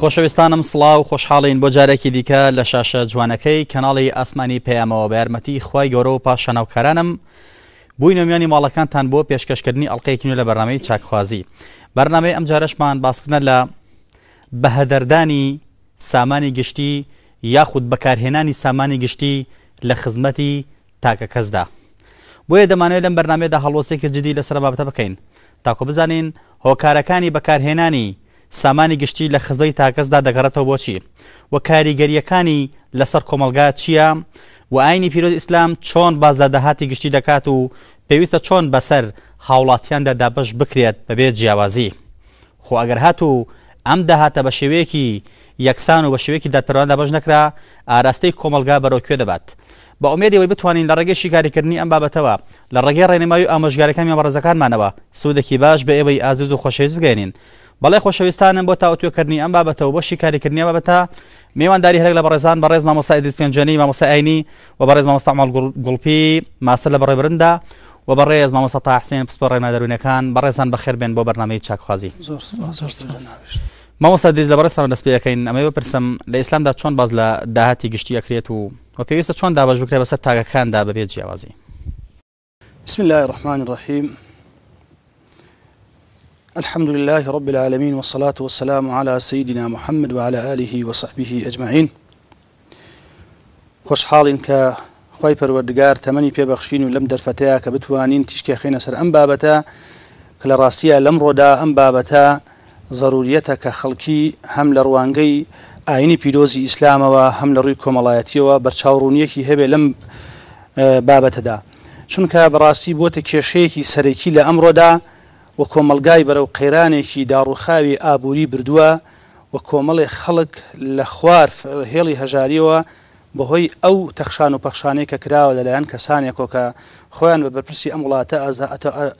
خۆشەویستانم سڵاو خۆشحاڵین بۆ جارێکی دیکە لە شاشە جوانەکەی کەناڵی ئاسمانی پێیامەوە بە یارمەتی خی گەۆرە و پاشەناوکارانم بووی نوێنی ماڵەکانتان بۆ پێشکەشکردنی ئەڵلقەیەکی نوێ لە بەرنمەی چاکخوازی بەرنمەی ئەم جارەشمان باسکردە لە بەهدەردانی سامانی گشتی یاخود بەکارهێنانی سامانی گشتی لە خزمەتی تاکە کەسدا بۆیە دەمانوێت لەم بەرنمێدا هەڵۆسێکی جدی لەسەر بابتە بکەین تاکو بزانین هۆکارەکانی بەکارهێنانی سامانی گشتی لە خزبەی تاکەسدا دەگەڕێتەوە بۆچی و کاریگەریەکانی لەسەر کۆمەلگا چییە و ئاینی پیرۆز ئیسلام چۆن باز لە داهاتی گشتی دەکات و پێویستە چۆن بەسەر هاوڵاتیاندا دابش بکرێت بەبێ جیاوازی خۆ ئەگەر هاتوو ئەم داهاتە بە شێوەیەکی یەکسان و بە شێوەیەکی دادپەرواندا بەش نەکرا ئاراستەی کۆمەلگا بەرەوکوێ دەبات بە ئومێدیەوەی بتوانین لە ڕێگەشی کاریکردنی ئەم بابەتەوە لە ڕێگەی ڕێنماوی ئامۆژگارەکان یا بەڕزەکانمانەوە سوودێکی باش بە ئێوەی ئازیز و خۆشەویست بگەێنین بەڵێ خۆشەویستانم بۆ تاوتوێکردنی ئەم بابەتەوە بۆشی کاریکردنی بابەتە میێوانداری هەرێک لە بەڕێزان بە ڕێز مامۆسای دیسپێنجانی مامۆساینی و بە ڕێز مامۆستامال گوڵپی ماسە لە بەڕێبرندا و بە ڕێز مامۆسە تا حسێن پسپۆ ڕێنادەرونەکان بە ڕێزان بەخێربێن بۆ بەرنمەی چاکخوازی مامۆسا دیز لە بەڕێستان دەستپێەکەین ئەمەوە پرسم لە ئیسلامدا چۆن باز لە داهاتی گشتی ئەکرێت و و پێویستە چۆن دابش بکرێت بەسەر تاگەکاندا بەبێ جیاوازی بسم الله الرحمن الرحیم الحمد لله رب العالمين والصلاة والسلام على سيدنا محمد وعلى آله وصحبه أجمعين خوش حال ك خوي پروردگار تمني پێ بەخشین و لەم دەرفەتەیە کە بتوانین تیشکی خینە سەر ئەم بابەتە کە لە ڕاستیە لەمڕۆدا ئەم بابەتە ضرورەتە کە خەڵکی هەم لە ڕوانگەی ئاینی پیرۆزی ئیسلامەوە هەم لە ڕووی کۆمەڵایەتیەوە بەرچاوڕوونیەکی هەبێ لەم بابەتەدا چونکە بەڕاستی بۆتە کێشەیەکی سەرەکی لە ئەمڕۆدا وە کۆمەلگای بەرەو قەیرانێکی داڕوخاوی ئابووری بردووە وە کۆمەڵی خەڵک لە خوار هێڵی هەژاریەوە بەهۆی ئەو تەخشان و پەخشانەی کە کراوە لەلایەن کەسانێکۆکە خۆیان بە بەرپرسی ئەم وڵاتە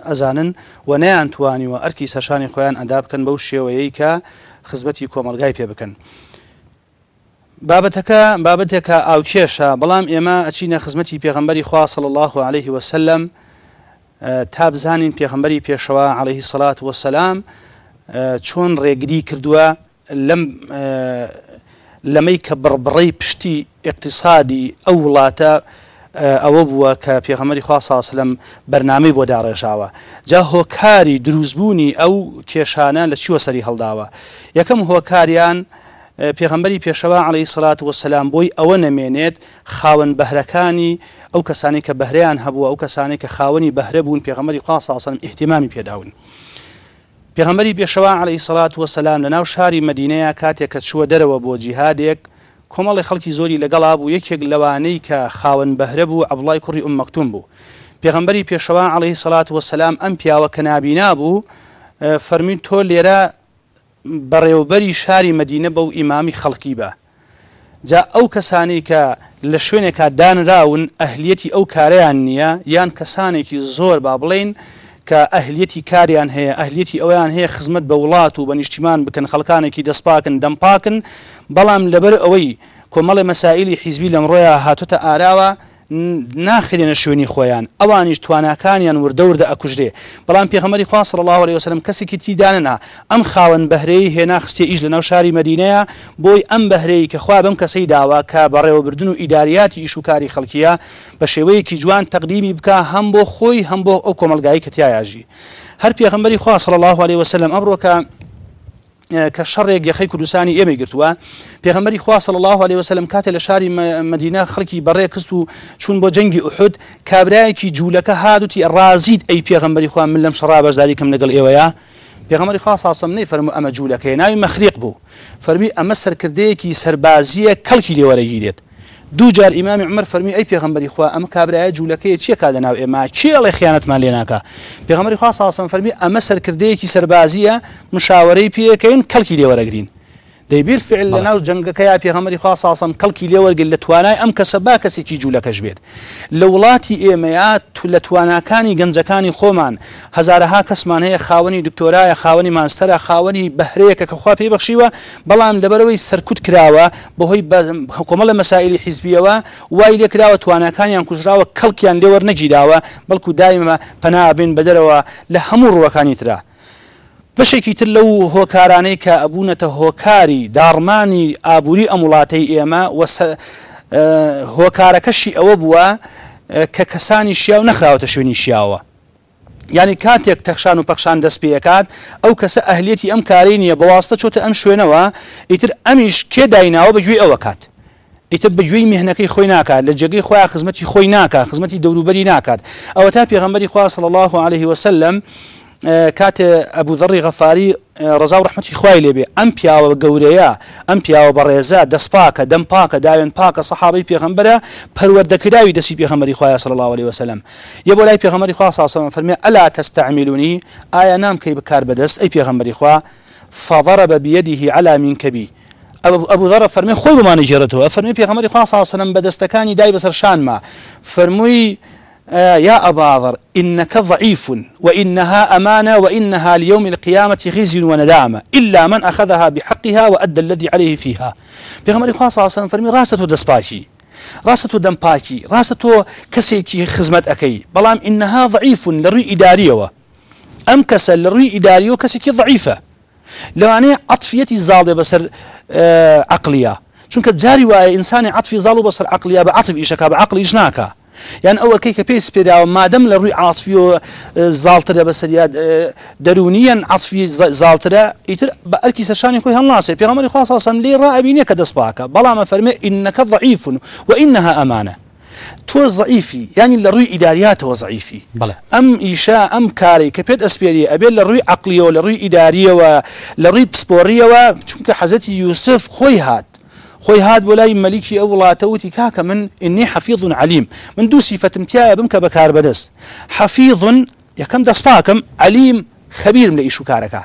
ئەزانن و نەیان توانیوە ئەرکی سەشانی خۆیان ئەدا بکەن بەو شێوەیەی کە خزمەتی کۆمەلگای پێ بکەن. بابەتەکە بابەتێکە ئاوکێشە بەڵام ئێمە ئەچینە خزمەتی پێغمبەری خوا سڵ الله عليه وسلم، تا بزانین پێخمبەری پێشەوە عليهەیهی سەلات وەسەسلام چۆن ڕێگری کردووە لەم لەمەی کە بڕبڕی پشتی اقتصادی ئەو وڵاتە ئەوە بووە کە پێغەمەری خواسااس لەم بەرنامەی بۆ داڕێژاوە جا هۆکاری دروستبوونی ئەو کێشانە لە چوە سەری هەڵداوە یەکەم هۆکاریان پێغمبەری پێشەوە عڵی سڵات وەسەسلام بۆی ئەوە نەمێنێت خاون بەهرەکانی ئەو کەسانی کە بەهرەیان هەبووە ئەو کەسانی کە خاوەنی بەهرە بوون پێغمەری خواساسن احتیمامی پێداون. پێغمبەری پێشەوە علی سڵات وەسەسلام لە ناو شاری مدینەیە کاتێک کە چووە دەرەوە بۆ جیهادێک کۆمەڵی خەڵکی زۆری لەگەڵا بوو یەکێک لەوانەی کە خاون بەهرە بوو ئەبڵای کوڕی ئومەکتوم بوو. پێغمبەری پێشەوە عڵی سڵات وەسەسلام ئەم پیاوە کە نابینا بوو فەرمین تۆ لێرە بەڕێوبەری شاری مدینە بەو ئیمامی خەڵکی بە جا ئەو کەسانی کە لە شوێنێکا دانراون ئەهلیەتی ئەو کاریان نییە یان کەسانێکی زۆر با بڵین کە ئەهلیەتی کاریان هەیە ئەهلیەتی ئەویان هەیە خزمەت بە وڵات و بە نیشتیمان بکەن خەڵکانێکی دەستپاکن دەمپاکن بەڵام لەبەر ئەوەی کۆمەڵی مەسائلی حیزبی لەم ڕۆیە هاتوتە ئاراوە ناخرێنە شوێنی خۆیان ئەوانیش تواناکانیان وردەوردە ئەکوژرێ بەڵام پێخەمەری خواست الله عليه وسلم کەسێکی تیداننا ئەم خاوەن بەهرەی هێنا خستی ئیش لە ناو شاری مدینەیە بۆی ئەم بەهرەیە کە خوا بەم کەسەی داوا کە بەڕێوەبردن و ئیداریاتی ئیشوکاری خەڵکیە بە شێوەیەکی جوان تەقدیمی بکە هەم بۆ خۆی هەم بۆ ئەو کۆمەلگایی کە تایاژی هەر پێخەمبەری خواست الله عليه وسلم ئەمڕۆکە کە شەڕێک یەخی کوردستانی ئێمە گرتووە پێغمبەری خواصل الله عليه وسلم کاتێ لە شاری مدینا خەڵکی بەڕێکست و چون بۆ جەنگی ئوحود کابراایەکی جوولەکە هادوتی ڕازید ئەی پێغمبەری خوا من لەم شڕا بەشداریکەم لەگەڵ ئێوەیە پێغمەری خاصاسم نەی فەرمو ئەمە جوولەکەی ناوی مەخریق بوو فەرمی ئەمە سەرکردەیەکی سەربازیە کەڵکی لێوەرەگیرێت دوو جار ئیمامی عمر فەرمی ئەی پێغمبەری خوا ئەم کابراایە جوولەکەی چیە کا لەناو ئێمە چێڵێ خیانەتمان لێناکە پێغمەری خوا ساسم فەرمی ئەمە سەرکردەیەکی سەربازیە مشاوەەی پێەکەین کەلکی لێوەرەگرین دەیبیر فعل لە ناو جنگەکە یا پێغەمەری خواساسم کەڵکی لێوەرگل لە توانای ئەم کەسە با کەسێکی جوولەکەش بێت لە وڵاتی ئێمەیات لە تواناکانی گەنجەکانی خۆمان هزارها کەسمان هەیە خاوەنی دکتۆرایە خاوەنی ماستەرە خاوەنی بەهرەیەکە کەخوا پێی بەخشیوە بەڵام دەبەرەوەی سەرکوت کراوە بەهۆی حکۆمە لە مەسائلی حیزبیەوە وای لێکراوە توانەکانیان کوژراوە کەڵکیان لێوەرنەگیراوە بەڵکو دایمە پەنابین بەدەرەوە لە هەموو ڕوەکانی تررا بەشێکی تر لەو هۆکارانەی کە ئەبوونەتە هۆکاری داڕمانی ئابووری ئەم وڵاتەی ئێمە هۆکارەکەشی ئەوە بووە کە کەسانی شیاو نەخراوەتە شوێنی شیاوە ینی کاتێک تەخشان و پەخشان دەست پێەکات ئەو کەسە ئەهلێتی ئەم کاری نییە بەواستە چۆتە ئەم شوێنەوە ئیتر ئەمیش کێ دایناوە بەگوێ ئەوە کات. ئیتر بەگوێی مهنەکەی خۆی ناکات لە جگەی خۆی خزمەتی خۆی ناکات خزمەتی دەوروبەری ناکات ئەوە تا پێغمبەری خوا صل الله عليه وسلم کاتێ ئەبوودڕی غەفاری ڕزا و ڕحمەتی خوای لێبێ ئەم پیاوە گەورەیە ئەم پیاوە بەڕێزە دەستپاکە دەم پاکە داوێن پاکە سەحابی پێغمبەرە پەروەردەکراوی دەسی پێغەمەری خوای سەر الله عليه وسلم یە بۆ لای پێغەمەری خوا ساسەمە فەرمێ ئەلا تەستەعمیلونی ئایا نامکەی بەکار بەدەست ئەی پێغەمبەری خوا فضرب بيده على منكبي ئەبو ذرە فەرمی خۆی بمانە ژێرەوە فەرمی پێغەمەری خوا ساسەلم بەدەستەکانی دای بەسەر شانمە فەرمووی آه يا أبا ذر إنك ضعيف وإنها أمانة وإنها ليوم القيامة خزي وندامة إلا من أخذها بحقها وأدى الذي عليه فيها بيغمري خواه صلى الله عليه وسلم فرمي راسته دسباشي راسته دمباكي راسته كسيكي خزمت أكي بلام إنها ضعيف لروي إداريوة أم كسل لروي إداريوة وكسيكي ضعيفة لو أنا عطفيتي زالبة بسر آه عقلية شنك جاري وإنسان عطفي عطفی زاڵ عقلية بعطف عقلیە بعقل عطف یان ئەوەکەی کە پێی سپێداوە مادەم لە ڕووی عاتفی و زاڵترە بەسەریا دەرونیان عاتفی زاڵترە ئیتر بە ئەرکی سەشانی خۆی هەڵناسێ پێغەمەری خواسەسەم لێ ڕائبینە کە دەستپاکە بەڵامە فەرمێ ئینەکە ضعیفون و ئینها ئەمانە تۆ ضعیفی ینی لە ڕووی ئیداریاتەوە ضعیفی بڵێ ئەم ئیشا ئەم کاری کە پێت ئەسپێری ئەبێت لە ڕووی عقلیەوە لە ڕووی ئیداریەوە لە ڕووی پسپۆریەوە چونکە حەزەتی یوسف خۆی هات خوي هاد ولاي مليكي اولا توتي كاكا من اني حفيظ عليم من دوسي فتمتيا بمك بكار بدس حفيظ يا كم دسباكم عليم خبير من ايشو كاركا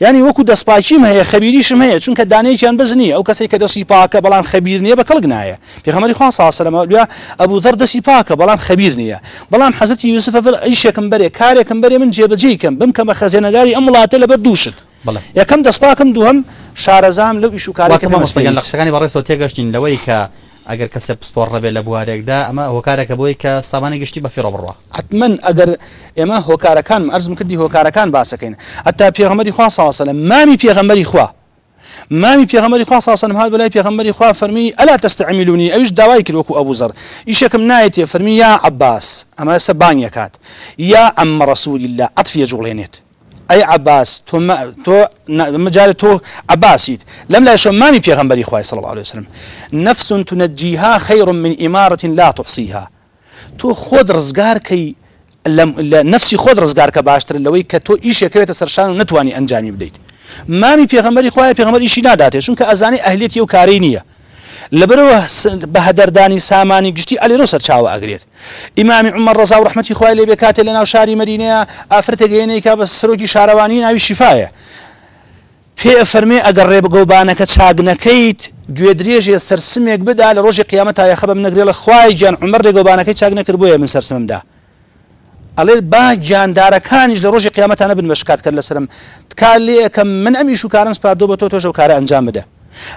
يعني وكو دسباكي ما هي خبيري شم هي چونك داني كان بزني او كسي كدسي باكا بلان خبيرني بكلقنايا في خمري خاص صلى الله عليه ابو ذر دسي باكا بلان خبيرني بلان حزتي يوسف ايش كم كمبري كاري كمبري من جيب جيكم بمك خزينه داري ام لا تلبدوشت یەکەم دەستپاکەم دووهم شارەزام لەو ئیش و کارەکەمەستەگەن لە قسەکانی بەڕێستەوە تێگەشتین لەوەی کە ئەگەر کەسە پسپۆر ڕەبێ لە اما ئەمە هۆکارەکە بۆی که سامانی گشتی بە فێڕ بڕە حتمما ئەگەر ئێمە هۆکارەکان ئەرزم کردی هۆکارەکان باسەکەین ئەتا پێغەمەری خوا ساسە لە مامی پێغەمەری خوا مامی پێغەمەری خوا ساسەم هاات بەلای پێغەمەری خوا فەرمی ئەلا تەستەعمیلونی کو ابو کردوەکو ایش کم نایەتێ فرمی یا عباس اما سە بانیەکات یا ئەممە رسول الله عتفە جولینت أي عباس تو ما مجال تو عباسيت لم لا لای مامي مامی پێغمبەری صلى الله عليه وسلم نفس تنجيها خير من إمارة لا تحصيها تو خود رزقار كي لم نفسي خود رزقار كباشتر لەوەی كتو إيشي ئیشێکەوێتە سەرشان نتواني أنجامي بديت مامي مامی پێغمبەری خخوای إيشي ناداتي شنك أزاني أهليتي وكارينية لەبەرەوە بە هەدەردانی سامانی گشتی ئەلیرۆ سەرچاوە ئەگرێت ئیمامی عمە ڕزا و ڕحمەتی خخوای لێ بێ کاتێ لە ناو شاری مەدینەیە ئافرەتێگەێنەی کا بە سەرۆکی شارەوانی ناوی شیفاە پێ فەرمێ ئەگەر ڕێ بگەوبانەکە چاگنەکەیت گوێ درێژێ سەرسمێک بدا لە ڕۆژی قیامەت تا یخە بەم نەگرێ لە خوای گیان عمر ڕێگەوبانەکەی چاک نەکردبووە من سەرسممدا ئەڵێ با جاندارەکانیش لە ڕۆژی قیامەتانە بن بەشکات کرد لەسرم تکال لێەکەم من ئەمی شوکارم سپاردۆ بە تۆ تۆژە و کارە ئەنجام بدە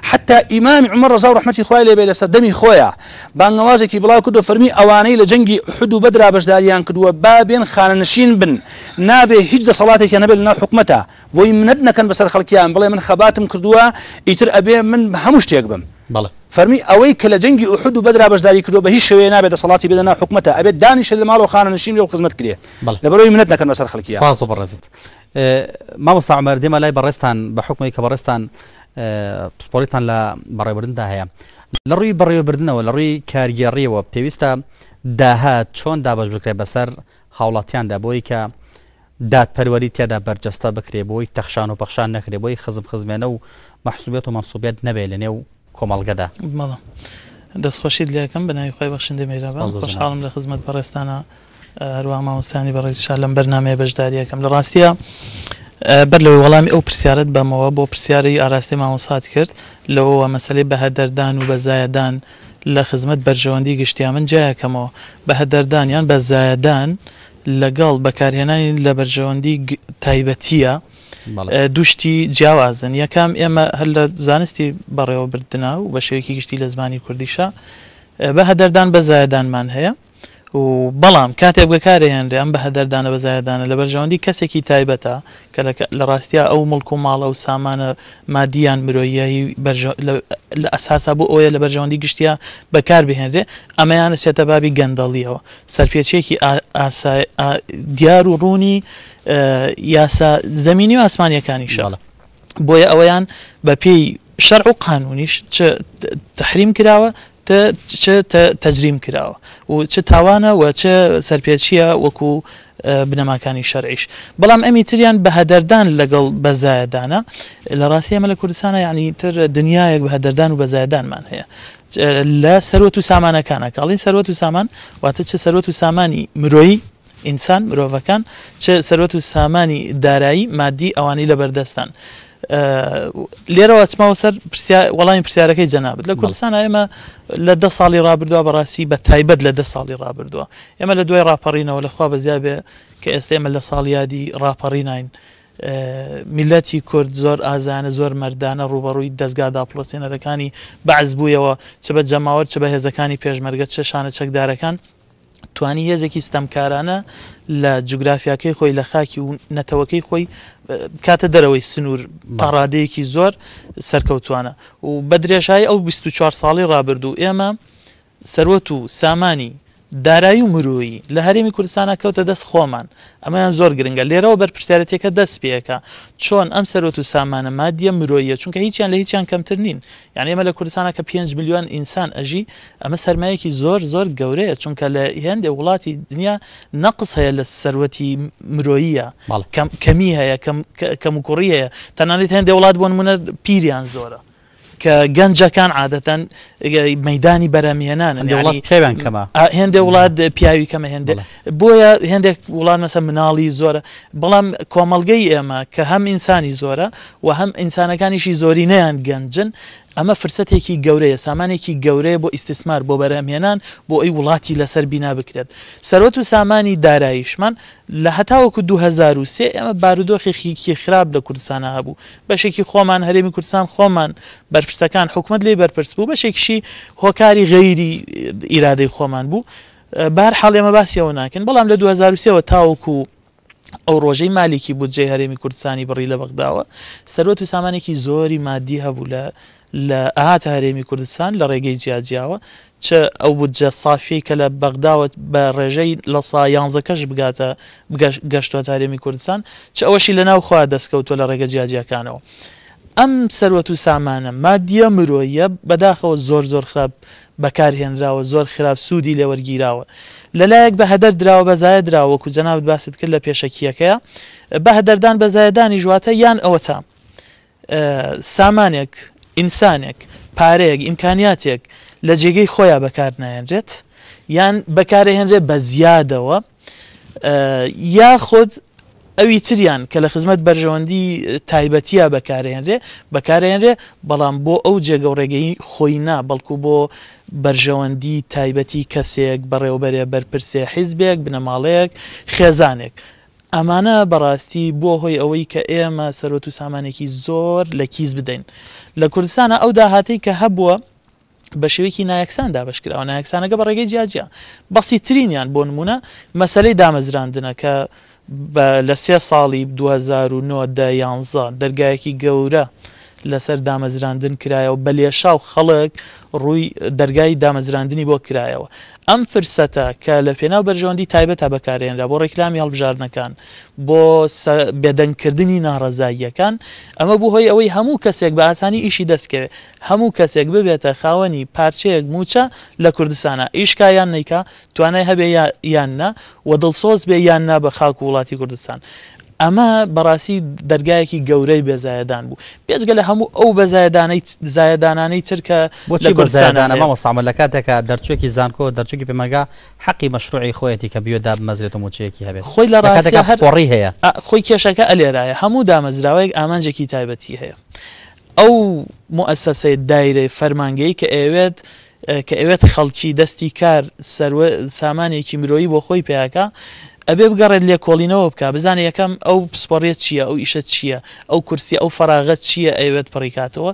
حتى امام عمر ڕزا ڕحمەتی خويا لێ بێ لەسەر دەمی خۆیان كي بلاو كدو فرمي اواني لجنجي جەنگی حد باش بەدرا كدو بابين خان نشين بن نابي هجد صلاتي نەبێت لەنا حكمتا بۆی منەت كان بسر خلقيان بلا من خباتم کردووە يتر ابي من هەموو شتێک بم فەرمی ئەوەی کە لە جەنگی ئوحد و بەدرا بەشداری کردو بە هیچ شوێ نابێت دەسەڵاتی بدەنا حکومەتە ئەبێت دانیش لە ماڵ و خانەنشین لەو خزمەت کرێ لەبەرەوەی منەت نەکەن بەسەر خەڵکی اه، مامۆستا عمەر دێمە لای بەڕێستان بە حکومی کە پسپۆلیتان لە بەڕێبرندا هەیە لە ڕووی بەڕێوەبردنەوە لە ڕووی کارگێڕیەوە پێویستە داهات چۆن دابش بکرێت بەسەر هاوڵاتیاندا بۆی کە دادپەروەری تێدا بەرجەستە بکرێبەوەی تەخشان و پەخشان نەکرێبەوەی خزم خزمێنە و مححسوبێت و منسوبێت نەبێ لە نێو کۆمەڵگەدا دەستخۆشید لەکەم بەناویخوای بەخشندە مێرابەشحاڵم لە خزمەت بەڕێستانە هەروە مامۆستانی بەڕێزشا لەم بەرنمەیە بەشداریەکەم لە ڕاستیە بەر لەوەی وەڵامی ئەو پرسیارت بەمەوە بۆ پرسیاری ئاراستی مامۆسات کرد لەوەوە مەسلەی بە هەدەردان و بەزایەدان لە خزمەت بەرژەوەندی گشتیا من جایەکەمەوە بە هەدەردانیان بەزایەدان لەگەڵ بەکارهێنانی لە بەرژەوەندی تایبەتیە دوشتی جیاوازن یەکەم ئێمە هەر لە زانستی بەڕێوە بردنا و بە شێوەیەکی گشتی لە زمانی کوردیشە بە هەدەردان بەزایەدانمان هەیە و بەڵام کاتێک بەکارێنێ ئەم بە هەدەردانە بەزایدانە لە بەرژەوەندی کەسێکی تایبەتە کە لە ڕاستیا ئەو ملک و ماڵە و سامانە مادیان مرۆیایی لە ئەساسا بۆ ئەوە لە بەرژەوەندی گشتیا بەکار بهێنرێ ئەمەیانە سێتە بابی گەندەڵیەوە سەرپێچێکی دیار و ڕوونی یاسا زمینی و ئاسمانیەکانی شڵە بۆیە ئەوەیان بە پێی شەرع و قانونیش تحریم کراوە تەجریم کراوە و چه تاوانە و چه سەرپێچیە وەکو بنەماکانی شەرعیش بەڵام ئەمی تریان بە هەدەردان لەگەڵ بەزایدانە لە ڕاستیەمە لە کوردستانە یعنی تر دنیاەک بە هەدەردان و بەزایدانمان هەیە لە سەرۆت و سامانەکانە کاڵی سەرۆت و سامان واتە چه سەرۆت و سامانی مرۆیی ئینسان مرۆڤەکان چه سەرۆت و سامانی دارایی مادی ئەوانی لە بەردەستان لێرەوە چماوە سەر وەڵامی پرسیارەکەی جەنابێت لە کوردستان ئێمە لە ده ساڵی رابردووە بەڕاستی بە تایبەت لە ده ساڵی رابردووە ئێمە لە دوای راپەڕینەوە لەخوا بەزیابێ کە ئێستا ئێمە لە ساڵیادی راپەڕینین. میلەتی کورد زۆر ئازانە زۆر مردانە ڕوبەڕووی دەستگا داپلۆسێنەرەکانی بەعز بوویەوە چ بە جەماوەت چ بە هێزەکانی پێشمەرگە چە شانە چەکدارەکان توانی هێزێکی ستەمکارانە لە جوگرافیاکەی خۆی لە خاکی و نەتەوەکەی خۆی کاتە دەرەوەی سنوور پاڕادەیەکی زۆر سەرکەوتوانە و بە درێژایی ئەو 24 ساڵی ڕابرد و ئێمە سەروەت و سامانی دارایی و مرویی لە هەرێمی کوردستانە کەوتە دەست خۆمان ئەمەیان زۆر گرنگە لێرەوە بەرپرسیارەتێکە دەست پێەکە چۆن ئەم سەرۆت و سامانە مادیە مرۆیە چونکە هیچیان لە هیچیان کەمتر نین یان ئێمە لە کوردستانە کە 5 میلیۆن ئینسان ئەژی ئەمە سرمایەکی زۆر زۆر گەورەیە چونکە لە هێندێ وڵاتی دنیا نەقص هەیە لە سەرەتی مرۆییە کەمی هەیە کەم و کوڕی هەیە تەنانیت هێندێ وڵات بۆن منە پیریان زۆرە کە گەنجەکان عادەتەن مەدانی بەرەمێنان خێوان کەمە هێندێک وڵات پیاوی کەمە هێندێک بۆیە هێندێک وڵات مەسە مناڵی زۆرە بەڵام کۆمەلگەی ئێمە کە هەم ئینسانی زۆرە و هەم ئینسانەکانیشی زۆری نەیان گەنجن ئەمە فرسەتێکی گەورەیە سامانێکی گەورەیە بۆ ئیسیسمار بۆ بەرەمهێنان بۆ ئەی وڵاتی لەسەر بینا بکرێت سەرۆت و سامانی داراییشمان لە هەتاوەکو 2023 ئەمە بارودۆخێکی خراپ لە کوردستانە هەبوو بەشێکی خۆمان هەرێمی کوردستان خۆمان بەرپرسەکان حکومت لێ بەرپرس بوو بەشێکشی هۆکاری غەیری ئیرادەی خۆمان بوو بار حاڵێمە باسیەوە ناکەن بەڵام لە 2023ەوە تاوکو ئەو ڕۆژەی مالیکی بودجێ هەرێمی کوردستانی بڕی لە بەغداوە سەرۆت و سامانێکی زۆری مادی هەبوو لە لە ئاهاتە هەرێمی کوردستان لە ڕێگەی جیاجیاوە چە ئەو بودجە سافی کە لە بەغداوت بە ڕێژەی لە سا یانزەکەش بگاتە گەشتوە هەرێمی کوردستان چ ئەوەشی لە ناوخوا دەستکەوتوە لە ڕێگە جیاجیەکانەوە. ئەم سەروەت و سامانە مادیە مرۆیە بەداخەوە زۆر زۆر خراپ بەکارهێنراوە زۆر خراپ سوودی لەوەرگیراوە لەلایەک بە هەدەر درراوە بەزایە درراوەکو جەناوت باست کرد لە پێشەکیەکەیە بە هەدەردان بەزایەدانی ژواتە یان ئەوە تا سامانێک ئینسانێک پارەیەک ئیمکانیاتێک لە جێگەی خۆیان بەکار نایەنرێت یان بەکارهێنرێت بە زیادەوە یاخود ئەوی تریان کە لە خزمەت بەرژەوەندی تایبەتیە بەکارێنرێ بەکارێنرێ بەڵام بۆ ئەو جێگە و ڕێگەی خۆینا بەڵکو بۆ بەرژەوەندی تایبەتی کەسێک بەڕێوبەرێ بەرپرسێ حیزبێک بنەماڵەیەک خێزانێک ئەمانە بەڕاستی بۆ هۆی ئەوەی کە ئێمە سەرۆت و سامانێکی زۆر لە کیز بدەین لە کوردستانە ئەو داهاتەی کە هەبووە بە شێوەیەکی نایەکسان دابشکراوە نایەکسانەکە بە ڕێگەی جیاجیا بەسی ترینیان بۆ نمونە مەسلەی دامەزراندنە کە لە سێ ساڵی 2009 دە یانزە دەرگایەکی گەورە لەسەر دامەزراندن کرایەوە بە لێشاو خەڵک ڕووی دەرگای دامەزراندنی بۆ کرایەوە ئەم فرسەتە کە لە پێناو بەرژەوەندی تایبەت تا بەکارێنرا بۆ ڕێکلامی هەڵبژارنەکان بۆ بێدەنگکردنی ناڕزاییەکان ئەمە بوو هۆی ئەوەی هەموو کەسێک بە ئاسانی ئیشی دەستکەوێت هەموو کەسێک ببێتە خاوەنی پارچەیەک موچە لە کوردستانە ئیشکایان نیکە توانای هەبێ یاننا و دڵسۆز بێ یاننا بە خاک وڵاتی کوردستان ئەمە بەڕاستی دەرگایەکی گەورەی بێزایەدان بوو پێچگە لە هەموو ئەو بەزایدانەی زایدانانەی ترکە بۆچی بەزایدانەمە سامە لە کاتێکە دەرچێکی زانکۆ دەرچێکی پێمەگا حەقی مەشروعی خۆەتی کە بیۆدا بمەزرێت موچەیەکی هەبێت خۆی لە ڕاتەکەڕی هەیە خۆی کێشەکە ئەلێرایە هەموو دامەزراوەیەک ئامانجێکی تایبەتی هەیە ئەو مؤسسەی دایرێ فەرمانگەی کە ئێوێت کە ئەوێت خەڵکی دەستی کار سامانێکی مرۆیی بۆ خۆی پێیاکە ئەبێ بگەڕێت لێ کۆڵینەوە بکە بزانێ یەکەم ئەو پسپۆڕێت چییە ئەو ئیشە چییە ئەو کورسی ئەو فراغەت چییە ئەوێت پڕیکاتەوە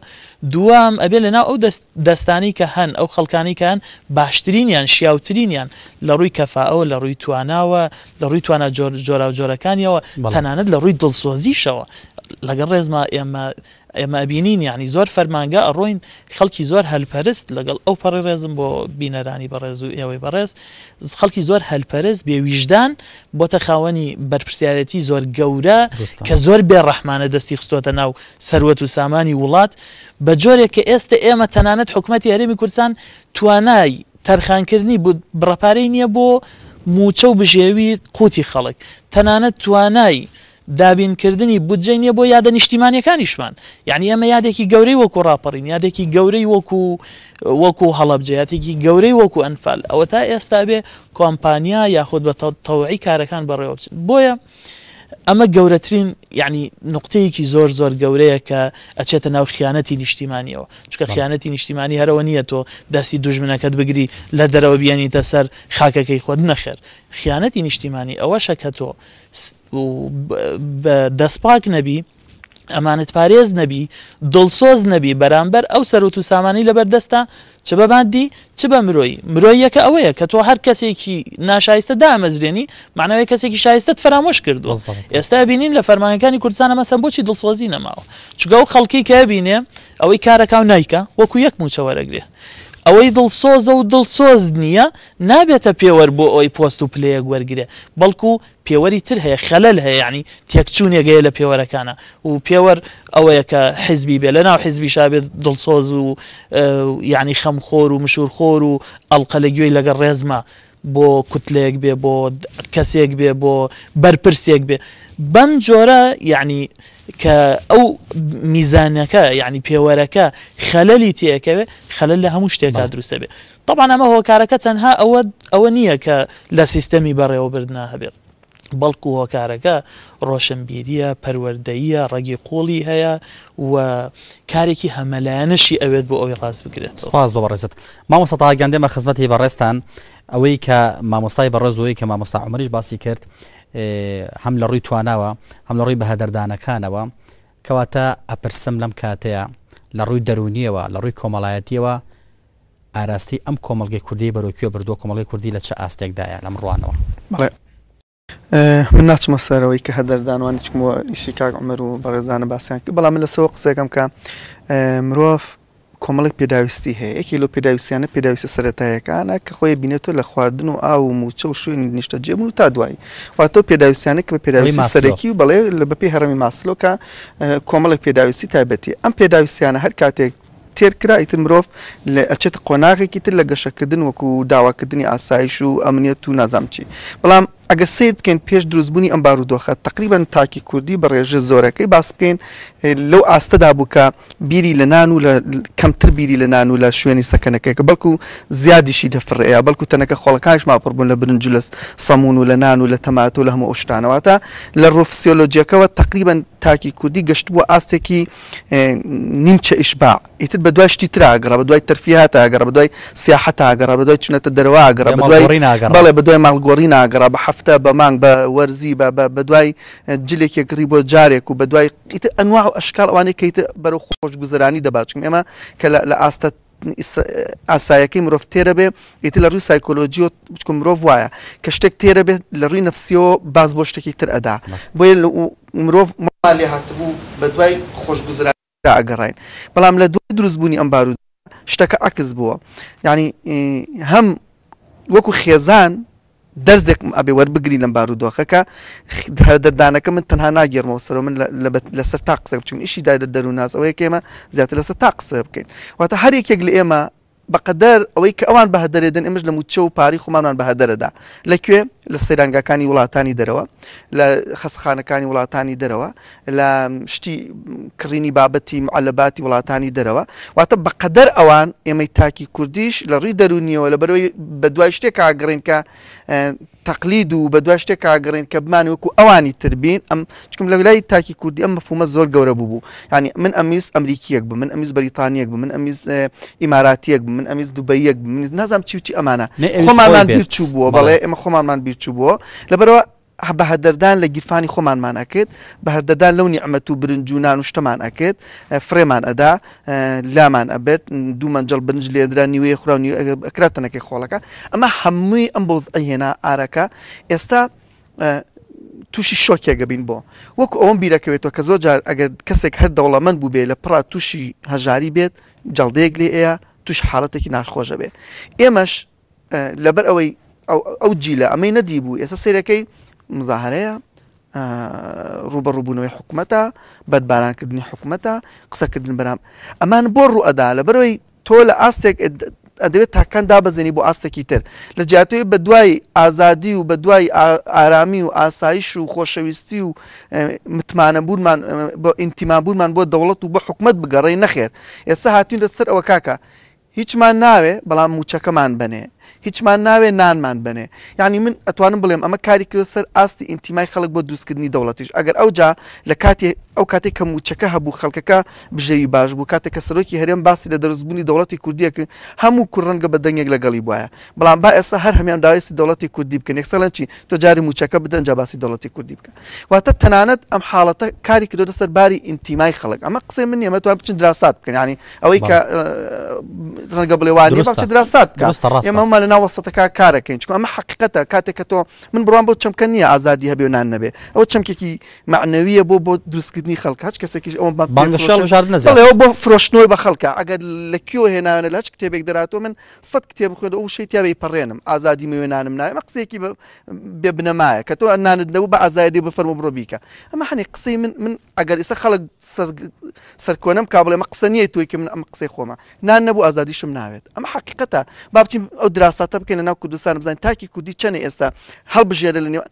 دوام ئەبێ لەنا ئەو دەستانی کە هەن ئەو خەڵکانیکەن باشترینیان شیاوترینیان لە ڕووی کەفاەوە لە ڕووی تواناوە لە ڕووی توانە جۆرا و جۆرەکانیەوە تەنانەت لە ڕووی دڵسۆزیشەوە لەگەڵ ڕێزما ئێمە ئێمە بینین یعنی زۆر فەرمانگە ئەڕۆین خەڵکی زۆر هەلپەرست لەگەڵ ئەو پەڕی ڕێزم بۆ بینەرانی بەڕێز و ئێوەی بەڕێز خەڵکی زۆر هەلپەرست بێویژدان بۆتە خاوەنی بەرپسیارەتی زۆر گەورە کە زۆر بێڕەحمانە دەستی خستۆتە ناو سەروەت و سامانی وڵات بە جۆرێک کە ئێستا ئێمە تەنانەت حکوومەتتی هەرێمی کوردستان توانای تەرخانکردنی بڕپارەی نییە بۆ موچە و بژێوی قوتی خەڵک تەنانەت توانایی دابینکردنی بودجێ نییە بۆ یادە نیشتیمانەکانیشمان یعنی ئەمە یادێکی گەورەی وەکو ڕاپەڕین یادێکی گەورەی وەکو وەکو هەڵبجەیاتێکی گەورەی وەکو ئەنفال ئەوە تا ئێستا بێ کۆمپانیا یاخود بە تەوعی کارەکان بەڕێوە بچن بۆیە ئەمە گەورەترین یعنی نقطەیەکی زۆر زۆر گەورەیە کە ئەچێتە ناو خیانەتی نیشتیمانیەوە چکە خیانەتی نیشتیمانی هەرەوە نییە تۆ دەستی دوژمنەکەت بگری لە دەرەوە بیانیتە سەر خاکەکەی خۆت نەخێر خیانەتی نیشتیمانی ئەوە شەکە تۆ دەستپاک نەبی ئەمانت پارێز نەبی دڵسۆز نەبی بەرامبەر ئەو سەرۆ و سامانی لە بەردەستا چ بەباندی چ بە مرۆی مرۆی یەکە ئەوەیە کە تۆ هەر کەسێکی ناشایستە دامەزرێنی معنەوەی کەسێکی شایستت فرامۆش کردو ئێستا بینین لە فەرمانەکانی کوردستانە مەسم بۆچی دڵسۆزی نەماوە چگە و خەڵکی کە بینێ ئەوەی کارەکە و نیکە وەکو یەک موچەوەرەگرێ ئەوەی دڵسۆزە و دڵسۆز نییە نابێتە پێوە بۆ ئەوی پۆست و پلەیە وەرگرێ بەڵکو پێوەری تر هەیە خەلل هەیە ینی تێکچوونێگەیە لە پێوەرەکانە و پێوەەر ئەوەیە کە حزبی بێ لە ناو حزبی شابێت دڵسۆز و یعنی خەمخۆر و مشورخۆر و ئەڵلقە لەگوێی لەگە ڕێزمە. بۆ کوتلێک بێ بۆ کەسێک بێ بۆ بەرپرسێک بێ بەم جۆرە یعنی کە ئەو میزانەکە یعنی پێوەرەکە خەلەلی تیەکەوێ خەلل لە هەموو شتێکا دروستە بێ طبعا ئەمە هۆکارەکە تەنها ئەوە ئەوە نییە کە لە سیستەمی بەڕێوەبردنا هەبێت بەڵکو هۆکارەکە ڕۆشنبیریە پەروەردەیە ڕێگی قۆڵی هەیە و کارێکی هەمەلایەنشی ئەوێت بۆ ئەوی ڕاست بکرێت سپاس بە ڕێزت مامۆستا گەندێمە خزمەتی بەڕێستان ئەوەی کە مامۆستای بەڕێزەوەی کە مامۆستا عمرریش باسی کرد هەم لە ڕووی تواناوە هەم لە ڕووی بەهدەردانەکانەوە کەواتە ئەپرسم لەم کاتەیە لە ڕووی دەرونیەوە لە ڕووی کۆمەڵایەتیەوە ئاراستی ئەم کۆمەلگەی کوردی بەرەکیۆ بردووە کۆمەڵی کوردی لە چه ئاستێکدایە لەم ڕوانەوە من ناچمە سەرەوەی کە هەدەردانوانی چکمەوە ئیشی کاک ئەمەر و بەڕێزانە باسییان بەڵام لەسەوە قسێکم کە مرۆڤ کۆمەڵێک پێداویستی هەیە یەکی لە پێداویستیانە پێداویستە سەتایەکانە کە خۆی بینێتۆ لە خواردن و ئا و موچە و شوێن نیشتە جێبن و تا دوایی واتۆ پێداویستیانە کە بە پێداویستی سەرەکی و بەڵێ لە بەپی هەرمی ماسلۆکە کۆمەڵێک پێداویستی تایبەتی ئەم پێداویستیانە هەر کاتێک تێرکرا ئیتر مرۆڤ لە ئەچێت قۆناغێکی تر لە گەشەکردن وەکو داواکردنی ئاسایش و ئەمنیەت و نازامچی بەڵام ئەگە سیر بکەین پێش دروستبوونی ئەم بارودۆخە تقریبان تاکی کوردی بە ڕێژە زۆرەکەی باس بکەین لەو ئاستەدا بووکە بیری لە نان و لە کەمتر بیری لە نان و لە شوێنی سەکەنەکەیکە بەڵکو زیادیشی دەفرەیە بەڵکو تەنەکە خۆڵکانش ماپڕبوون لە برنج لە سەمون و لە نان و لە تەمات و لە هەموو شتانەوەتە لە ڕۆفسیۆلۆجیەکەەوە تقریبان تاکی کوردی گەشت بووە ئاستێکی نیمچە ئیشبا ئیتر بە دوای شتی تراگەڕە بە دوای تەرفیهات ئاگەڕە بە دوای سیاحەت ئاگەڕە بە دوای چونەتە دەرەوە ئاگەڕە بەڵێ بە دوای ماڵگۆڕی ناگەڕە بە حەف هەفتە بە مانگ بە وەرزی بە دوای جلێکێک ڕی بۆ جارێک و بە دوای ئەنوا و ئەشکال ئەوانەی کەیتە بەرە خۆش گوزرانی دەباچم ئێمە کە لە ئاستە ئاسایەکەی مرۆڤ تێرە بێ ئیتی لە ڕووی سایکۆلۆجیۆ بچکم مرۆڤ وایە کە شتێک تێرە بێت لە ڕووی نفسیەوە باز بۆ شتێکی تر ئەدا بۆ مرۆڤ ماڵێ هاتبوو بە دوای خۆشگوزرانی ئەگەڕین بەڵام لە دوای دروستبوونی ئەم بارود شتەکە ئەکس بووە ینی هەم وەکو خێزان دەرزێک ئەبێ وەربگری لەم بارودۆخەکە دەردانەکە من تەنها ناگەرمەوە سەرۆ من لەسەر تا قسە بچین ئیشی دای دەرو ناسەوەی ئێمە زیاتر لەسەر تا قسە بکەین واتە هەر یەکێک لە ئێمە بەقدر ئەوەی کە ئەوان بەهدەرێدن ئمەش لە موچە و پاری خۆمانان بەهدەرەدا لەکوێ لە سەیرانگاکانی وڵاتانی دەرەوە لە خەسخانەکانی وڵاتانی دەرەوە لە شتی کڕینی بابەتی معلباتی وڵاتانی دەرەوە واتە بەقەدەر ئەوان ئێمەی تاکی کوردیش لە ڕووی دەرونیەوە لە بەرەوەی بە دوای شتێک ئاگرێنکە تەقلید و بە دوای شتێک ئاگرێن کە بمان وەکو ئەوانی تربین ئەم چکم لە لای تاکی کوردی ئەم مەفومە زۆر گەورە بوو ینی من ئەمیز ئەمریکیەک بم من ئەمیز بەریتانیەک بم من ئەمیز ئیماراتیەک بم من ئەمیز دوبەیەک بم نازام چیوتی ئەمانە خۆمانمان بیر چوو بووە بەڵێ ئمە خۆمانمان بیر بیرچوو بووە لەبەرەوە بە هەدەردان لە گیفانی خۆمانمان ئەکرد بە هەردەدان لەو نیعممە و برنجونان و شتەمان ئەکرد فرێمان ئەدا لامان ئەبێت دوومەنجل بنج لێدرا نیوەیە خوراکراتەنەکەی خۆڵەکە ئەمە هەمووی ئەم بۆز ئەهێنا ئارەکە ئێستا تووشی شۆکێگەبین بۆ وەکو ئەوم بیرەکەوێتەوە کە زۆجار ئەگەر کەسێک هەر دەوڵەمەند بوو بێ لە پرا تووشی هەژاری بێت جڵدەیەک لێ ئەیە توش حالڵەتێکی ناخۆشە بێ ئێمەش لەبەر ئەوەی ئەو جیلە ئەمەی نەدیبوو ئێستا سیرەکەی مزاهرەیە ڕوبەڕووبوونەوەی حکوومەتە بەدبارانکردنی حکوومەتە قسەکردن بەرام ئەمان بۆ ڕوئەدا لە بەرەوەی تۆ لە ئاستێک ئەدەوێت تاکان دابەزێنی بۆ ئاستێکی تر لە جاتوی بە دوای ئازادی و بە دوای ئارامی و ئاسایش و خۆشەویستی و متمانە بوونمان بۆ ئینتیمابوونمان بۆ دەوڵەت و بە حکومت بگەڕی نەخێر ئێستا هاتیون لە سەر ئەوە کاکە هیچمان ناوێ بەڵام موچەکەمان بنێ هیچمان ناوێ نانمان بنێ یعنی من ئەتوانم بڵێم ئەمە کاری کرد سەر ئاستی ئینتیمای خەڵک بۆ دروستکردنی دەوڵەتیش ئەگەر ئەو جا لە کاتێ ئەو کاتێک کە موچەکە هەبوو خەڵکەکە بژێوی باش بوو کاتێک کە سەرۆکی هەرێم باسی لە دەرزبوونی دەوڵەتی کوردیەکە هەموو کوڕەنگە بە دەنگێک لەگەڵی وایە بەڵام با ئێستا هەر هەمیان داویستی دەوڵەتی کوردی بکەن یەکسەڵەن چی تۆ جاری موچەکە بدەنج باسی دەوڵەتی کوردی بکە واتە تەنانەت ئەم حاڵەتە کاری کردۆ سەر باری ئینتیمای خەڵک ئەمە قسە من ئێمە توان بچین دراسات بکەن ینی ئەوەی کە ڕەنگە بڵێوانی دراسات ئێمە مال وسط کا کار کین چکو ئەمە حقیقەتە کاتێککە کتو من بڕوان بۆ چەمکە نیە ئازادی هەبێ نان نەبێ ئەوە چەمکێکی معنەویە بۆ بۆ دروستکردنی خەڵک هەچ کەسێکیش او بو فرۆشتنەوەی بە خەڵکە ئەگەر لە کیۆ هێناوێنە لە هەچ کتێبێک دەراتۆ من صد خو او شی سەد کتێب خوێن ئەو شەیتیاوی پەڕێنم ئازادی مێنانم کی مە ابن ما کتو ان تۆ دو با ازادی ئازادی بفەرمە برو بیکا اما حنی قسەی من من اگر اس خلق سەرکۆنم کا بڵێ مە قسە نیە توی من ئەم قسەی خۆمە نان نەبوو ئازادیشم ناوێت ئەمە حقیقەتە با بچین ئەو درا داساتە بکەینە ناو کوردستان بزانین تاکی کوردی چەنە ئێستا هەڵبژێرە لە نێوان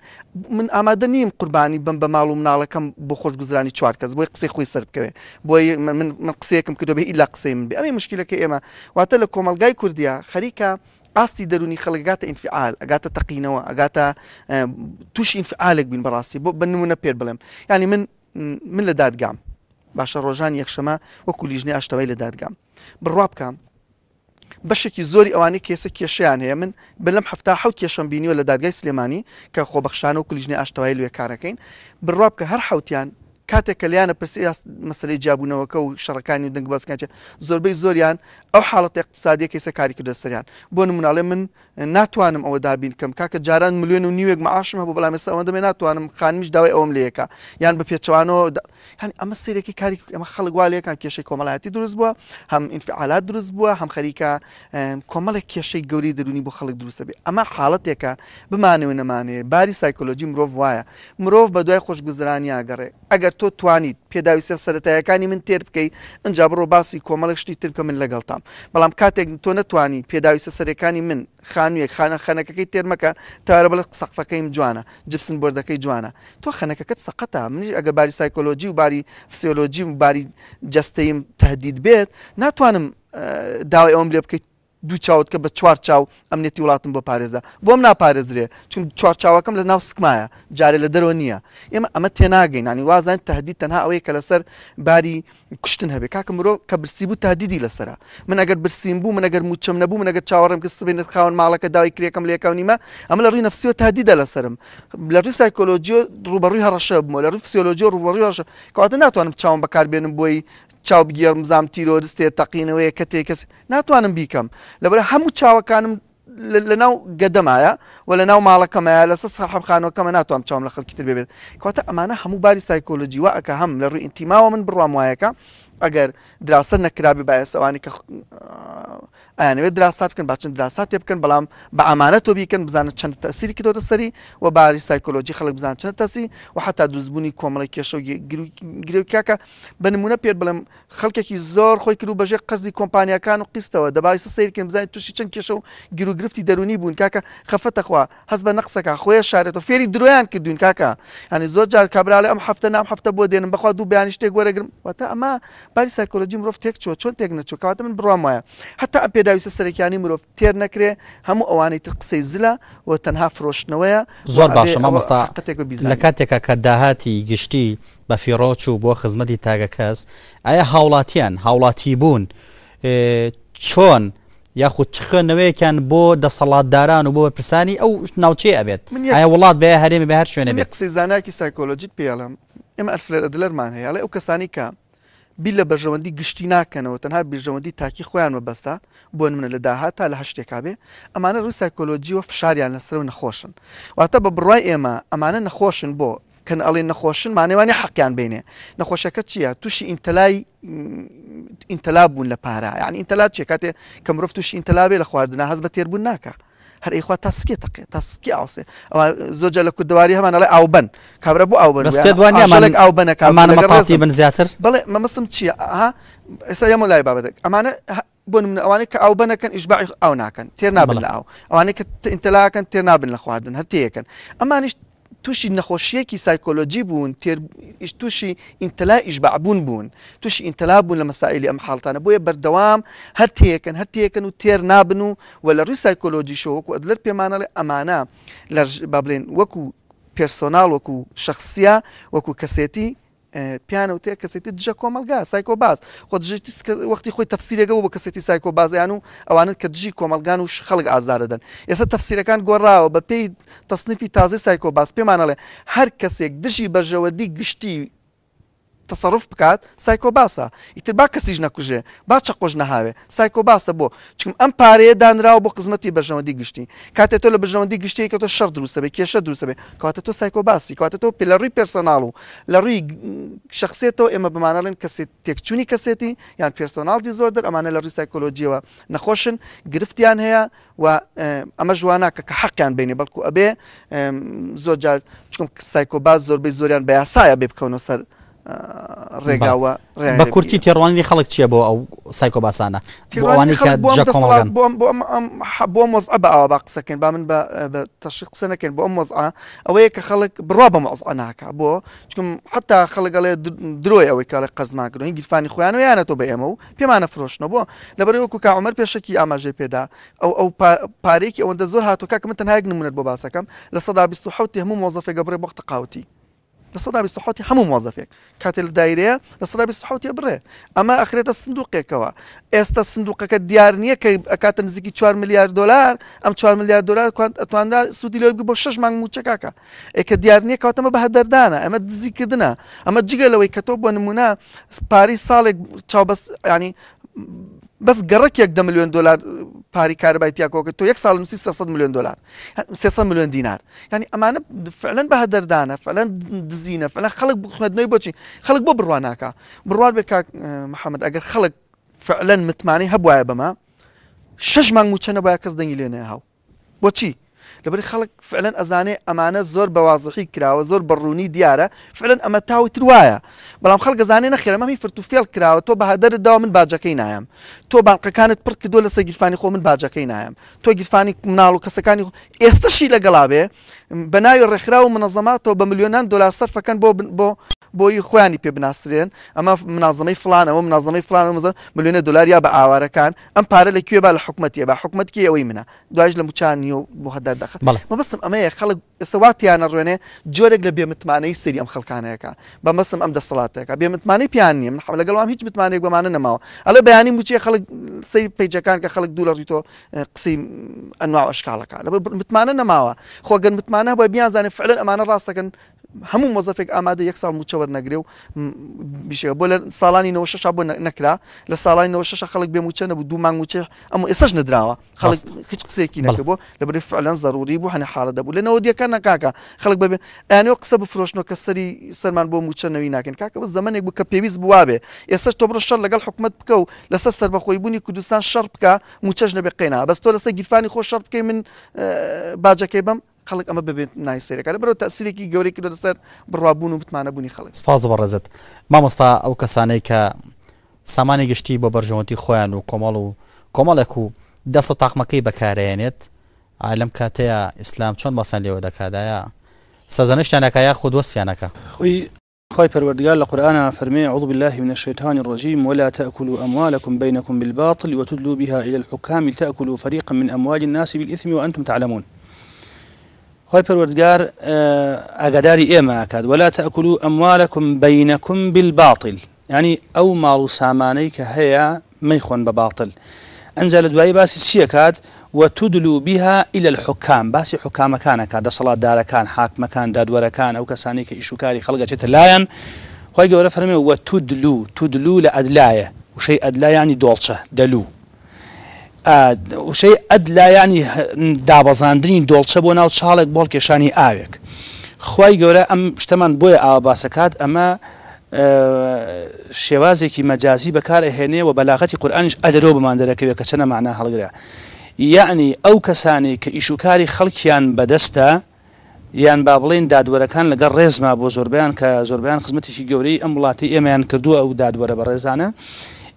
من ئامادە نیم قوربانی بم بە ماڵ و مناڵەکەم بۆ خۆشگوزرانی چوار کەس بۆی قسەی خۆی سەر بکەوێ بۆی من قسەیەکم کردو بێ ئیلا قسەی من بێ ئەمەی مشکلەکە ئێمە واتە لە کۆمەلگای کوردیا خەریکە ئاستی دەرونی خەڵگاتە ئینفعال ئەگاتە تەقینەوە ئەگاتە توش ئینفعالێک بین بەڕاستی بۆ بنمونە پێر بڵێم ینی من من لە دادگام باشە ڕۆژان یەخشەمە وەکو لیژنی ئاشتەوەی لە دادگام بڕوا بکەم بەشێکی زۆری ئەوانەی کێسە کێشیان هەیە من بلم هەفتا حوت کێشم بینیوە لە دادگای سلێمانی کە خۆبەخشانە و کولیژنی ئاشتەوای لێ کارەکەین بڕاب کە هەر حوتیان کاتێک کە لیانە پرسی مەسلی جابوونەوەکە و شەڕەکانی دەنگ بەسکانچە زۆربەی زۆریان ئەو حاڵەت اقتصادیەکەی سەکاری کرد دەسەریان بۆ نموناڵێ من ناتوانم ئەوە دابین کەم کاکە جاران ملیۆن و نیوێک معاشم هەبوو بەڵام ێستا ئەوەندەمێ ناتوانم خانمیش داوای ئەوم لەیەکە یان بە پێچوانەوە هەن ئەمە سیرێکی کاری ئەمە خەڵگوواالەکان کێشەی کۆمەڵایەتی دروست بووە هەم ئینفعالات دروست بووە هەم خەریکە کۆمەڵێک کێشەی گەوری دەرونی بۆ خەڵک دروستە بێ ئەمە حاڵەتێکە بمانێ و نەمانێ باری سایکۆلۆژی مرۆڤ وایە مرۆڤ بە دوای خۆشگوزرانی ئاگەڕێ ئەگەر تۆ توانیت پێداویستە سەتایەکانی من تێر بکەیت ئەجا بڕۆ باسی کۆمەڵشتی ترکە من لەگەڵتام بەڵام کاتێک تۆ نتوانی پێداویستە سەرەکانی من خانوێک خانە خەنەکەەکەی تێرمەکە تارە بڵ سەقفەکەیم جوانە جپسن بردەکەی جوانە تۆ خەنەکەت سەقەتا منیش ئەگە باری سایکۆلۆجی و باری فسیۆلۆجی و باری جستەیم تهدید بێت ناتوانم داوای ئەوم لێ بکەیت دوو چاوت کە بە چوار چاو ئەمنێتی وڵاتم بۆ پارێزە بۆم ناپارێزرێ چون چوار چاوەکەم لە ناو سکمایە جارێ لە دەرەوە نییە ئێمە ئەمە تێناگەینانی وازان تهدید تەنها ئەوەیە کە لەسەر باری کوشتن هەبێ کاکە مرۆ کە برسی بوو تهدیدی لەسرە من ئەگەر برسیم بوو من ئەگەر موچەم نەبوو من ئەگەر چاوەڕم کە سبێنێت خاون ماڵەکە داوای کرێکم لێکاو نیمە ئەمە لە ڕووی نفسیەوە تهدیدە لەسرم لە ڕووی سایکۆلۆجیۆ ڕوبەڕووی هەڕەشە بمەوە لە ڕووی فسیۆلۆجیۆ ڕوبەڕوی هەڕەشە کەواتە ناتوانم چاوم بەکاربێنم بۆی چاوبگیرم زام تیرۆریستێ تەقینەوەی کە تێکەس ناتوانم بیکەم لەبرە هەموو چاوەکانم لە ناو گەدەمایە و لە ناو ماڵەکەمایە لەسە سەحەبخانەوەکەمە ناتوانم چاوم لە خەڵکی تر ببێت کاتە ئەمانە هەموو باری سایکۆلۆجیوە ئەکە هەم لە ڕووی ئینتیماوە من بڕوامایەکە ئەگەر دراسە نەکرابی بایسەوانی کە ئەیانوێت دراسات بکەن باچن دراسات پێ بکەن بەڵام بە ئامانە تۆ بیکەن بزانە چەند تەسیری کردۆتە سەری و باری سایکۆلۆژی خەڵک بزان چەند تەسی و حتا دوزبوونی کۆمەڵی کێشە گرێکاکە بنمونە پێ بڵم خەڵکێکی زۆر خۆی کرد و بەژێ قەزی کۆمپانیەکان و قیستەوە دەبای سیرکەن بزانین تووشی چەند کێشە و گیرروگرفتی دەرونی بوون کاکە خەفەتەخوا هەز بە نەقسەکە خۆیان شارێتەوە فێری درۆیان کردوین کاکە هەنی زۆر جار کابراالە ئەم هەفتە نام هەفتە بۆ دێنم بەخوا دوو بیانی شتێک وەرەگرم وتە ئەمە باسی سایکۆلژی مرۆڤ تێک چۆ چۆن تێک نەچوو کاتە من بڕام وایە هەتا ئە پێداویستە سەرەکیانی مرۆڤ تێر نەکرێ هەموو ئەوانەی تر قسەی زلە و تەنها فرۆشتنەوەیە زۆر باشە مامۆستا لە کاتێکە کە داهاتی گشتی بە فیڕۆچ و بۆ خزمەتی تاگە کەس ئایا هاوڵاتیان هاوڵاتی بوون چۆن؟ یاخود چخنەوەیەکیان بۆ دەسەڵاتداران و بۆ بەپرسانی ئەو ناوچێ ئەبێت ئایا وڵات بێ هەرێمی بە هەر شوێنە بێت قسەی زاناکی سایکۆلۆژیت پێڵم ئێمە ئەلفلەر دلەرمان هەیە ئەڵێ ئەو کەسانی کە بی لە بەژەوەندی گشتی ناکەنەوە تەنها بیرژەوەندی تاکی خۆیان مەبەستا بۆ منە لە داهاتا لە هەشتێکابێ ئەمانە ڕووی سایکۆلۆجیوە فشاریان لەسەر و نەخۆشن واتە بە بڕای ئێمە ئەمانە نەخۆشن بۆ کەن ئەڵێ نەخۆشن مانەوانی حەقیان بینێ نەخۆشەکە چییە تووشی ئینتەلای ئینتەلا بوون لە پارا یعنی ئینتەلا چێ کاتێ کەمرۆفت تووشی ئینتەلاوێ لە خواردنا هەز بە تێربوون ناکە هەر ئەیخوا تەسکی تەقی تەسکی ئاوسێ زۆر جە لە کودواری هەمانەڵێ ئاوبەن کابرە بۆ ئاوبن دوانیەک ئاوبەنە کامانە پاسی بن زیاتر بڵێ مەمەسم چییە ئێستا یەمە لای بابدێک ئەمانە بۆ من ئەوانەیە کە ئاوبەنەکەن ئیشباع ئاو ناکەن تێر نابن لە ئاو ئەوانەیە کە ئینتەلاکەن تێر نابن لە خواردن هەر تێەکەن ئەمانیش تووشی نەخۆشیەکی سایکۆلۆجی بوون تووشی ئینتەلا ئیشبعبوون بوون تووشی ئینتەلا بوون لە مەسائلی ئەم حڵتانە بۆیە بەردەوام هەر تێکن هەر تێکن و تێر نابن و وە لە ڕووی سایکۆلۆجی شەوەکو ئەدلەر پێمانەڵێ ئەمانە لە با بڵێن وەکو پێرسۆناڵ وەکو شخصیە وەکو کەسێتی پیانە وتەیە کەسێتی دژە کۆمەلگا سایکۆ باز خۆژێتی وەختی خۆی تەفسیرەکەەوە بە کەسێتی سایکۆ بازیان و ئەوانن کە دژی کۆمەلگان و خەڵک ئازارەدەن ئێستا تەفسیرەکان گۆڕاوە بە پێی تەسنیفی تازی سایکۆ باس پێمانەڵێ هەر کەسێک دژی بەژەوەدی گشتی تەسەرف بکات سایکۆ باسە ئیتر با کەسیش نەکوژێ با چەقۆش نەهاوێ سایکۆ باسە بۆ چکم ئەم پارەیە دانراوە بۆ قزمەتی بەژەوەندی گشتی کاتێت تۆ لە بژەوەندی گشتی کە تۆ شەر دروستەبێ کێشە دروستەبێ کاتە تۆ سایکۆ باسی کاتە تۆ پێ لە ڕووی پێرسۆناڵ و لە ڕووی شخصێتەوە ئێمە بمانەڵێن کەسێت تێکچوونی کەسێتی یان پێرسۆناڵی زۆر دەر ئەمانە لە ڕووی سایکۆلۆجیەوە نەخۆشن گرفتیان هەیە و ئەمە ژوانە کە کە حەقیان بینێ بەڵکو ئەبێ زۆر جار چکم سایکۆباز زۆربەی زۆریان بە یاسایە بێ بکەونە سەر ڕێگاوە بە کورتی تێڕوانی خەڵک چییە بۆ ئەو سایکۆ باسانە بۆ مۆز بە ئاوا با قسەکەن با من بە تەشی قسە نەکەن بۆ ئەم مۆزعا ئەوەیە کە خەڵک بڕوا بە مۆزعە ناکە بۆ چکم حتا خەڵگەڵێ درۆی ئەوەی کاڵی قەزماگرن گیرفانی خۆیان و یانە تۆ بە ئێمە و پێمانە فرۆشنەوە بۆ لەبەرەوە کوکە ئەمەەر پێشکی ئاماژێ پێدا ئەو ئەو پارێکی ئەوەندە زۆر هاتوکە کە من تەنهایک نمونێت بۆ باسەکەم لە سەدا 1970 هەموو مۆزەفێگە بڕێ بەختە قاوتی لە سەدا بیحوتی هەموو مۆزەفێک کاتێ لە دایرەیە لە سەدا بیحوتە بڕێ ئەمە ئەخرێتە سندوقێکەوە ئێستا سندوقەکە دیار نییە کە ئەکاتە نزیکی 4 میلیارد دلار ئەم 4 میلیارد دلار ئەتواندا سوودی لەبی بۆ شش مانگ موچەکەکە ئێکە دیار نییە کەوتەمە بە هەدەردانە ئەمە دزیکردە ئەمە جگەلەوەی کە تۆ بۆ نمونە پاری ساڵێک چاوبەس ینی بەس گەڕکێک دە میلیۆن دلار پاری کاربای تیاکۆکە تۆ یەک ساڵ نووسی 300 میلیۆن دلار 300 میلیۆن دینار ینی ئەمانە فعلەن بە هەدەردانە فەلەن دزینە فەلەن خەڵک بخوێندنەوەی بۆچی خەڵک بۆ بڕواناکە بڕوان بێ کاک محەممەد ئەگەر خەڵک فعلەن متمانی هەبواە بەما شش مانگ موچەنە باە کەس دەنگی لێنێ هاو بۆچی؟ لەبری خەڵک فعلەن ئەزانێ ئەمانە زۆر بەوازحی کراوە زۆر بڕوونی دیارە فعلەن ئەمە تاوتر وایە بەڵام خەڵ گەزانێ نەخێرەمەمی فرتوفێڵ کراوە تۆ بەهادەر داوا من باجەکەی نایم تۆ بانقەکانت پڕ کردو لەسەر گیرفانی خۆ من باجەکەی نایم تۆ گیرفانی مناڵ و کەسەکانی ئێستەشی لەگەڵا بێ بەناوی ڕێکخرا و منەظەماتەوە بە میلیۆنان دلار سەرفەکەن بۆ بۆ بۆی خۆیانی پێ بناسرێن ئەمە منازمەی فلانەوە منازمەی فلان مزە میلیۆنە دلاریا بە ئاوارەکان ئەم پارە لە کوێ با لە حکومەتیە بە حکومەتکی ئەوەی منە دوایش لە موچانی و بۆ هەدا دەخ مەبستم ئەمەیە خەڵک ئێستاواتیانە ڕوێنێ جۆرێک لە بێمتمانەی سری ئەم خەکانەیەەکە بەمەسم ئەم دەسەڵاتەکە بێمتمانی پیان نیم لەگەڵام هیچ متمانێک بەمانە نەماوە ئەلە بەیانی موچی خەڵک سی پێیجەکان کە خەڵک دوولەڕی تۆ قسی ئەنوا عشکالەکە لە متمانە نەماوە خۆگەن متمان ئەمانە بە بیانزانێ فعلن ئەمانە ڕاستەکەن هەموو مۆزەفێک ئامادە یەک ساڵ موچەوە نەگرێ و بیشێ بۆ لە ساڵانی 96 بۆ نەکرا لە ساڵانی 96 خەڵک بێ موچە نەبوو دوو مانگ موچە ئەم ئێسش نراوە خەڵک هیچ قسێکی نەکردبوو لە بری فعلەن ضروری بوو هەنە حالە دەبوو لەنەوە دیەکان نکاکە خەڵک ببێ ئەنیۆ قسە بفرۆشنەوە کە سەری سەرمان بۆ موچەنەوەی ناکەن کاکە زمانێک بوو کە پێویست بواابێ ئێسش تۆ بڕۆ شەر لەگەڵ حکومت بکە و لەسەر سربەخۆی بوونی کوردستان شەر بکە موچەش نەبێ قێنا بەس تۆ لەسەر گیرفانی خۆ شەر بکەی من باجەکەی بم خلق اما ببێت نایسەرەکە برو بەرەوە تاسیرێکی گەورەی کرد لەسەر بڕابوون و خلق. بوونی خەڵک ما بەڕێزت مامۆستا ئەو کەسانەی کە سامانی گشتی بە بەرژەوەتی خۆیان و کۆمەڵ و کۆمەڵێک و دەست و تاقمەکەی بەکارێنێت ئالم کاتەیە ئیسلام چۆن باسان لێوە دەکادایە سەزانشتیانەکە خود وەسیانەکە خۆی خوي خوي لە القران فرمي عوض بالله من الشيطان الرجيم ولا تأكلوا أموالكم بينكم بالباطل وتدلوا بها إلى الحكام لتأكلوا فريقا من أموال الناس بالإثم وأنتم تعلمون خوي پروردگار اگداري آه، ايما ئاکات ولا تأكلوا أموالكم بينكم بالباطل يعني او مالو و سامانەی کە هەیە مەیخۆن بە باتل ئەنجە لە وتدلو بها إلى الحكام باسی حکامەکانەکە دەسەڵات دارەکان حاکمەکان دادوەرەکان ئەو کەسانی کە ئیشوکاری خەڵگەچێتە لایەن خوي گەورە فرمي وتدلو تدلو لە وشي وشەی يعني دولشة دلو وشەی ئەد لایانی دابەزاندنی دۆڵچە بۆ ناو چاڵێک بۆڵ کێشانی ئاوێک خی گەورە ئەم شتەمان بۆیە ئاباسەکات ئەمە شێوازێکی مەجازی بەکارەهێنێ و بەلاغەتی قورآانیش ئەدرۆ بماندەرەکەوێت کە چەنە معنا هەڵگرە یعنی ئەو کەسانی کە ئیشوکاری خەڵکیان بەدەستە یان با بڵین دادوەرەکان لەگەڵ ڕێزما بۆ زۆربیان کە زۆربیان خزمەتیشی گەورەی ئەم وڵاتی ئێمەیان کردووە ئەو دادوەرە بە ڕێزانە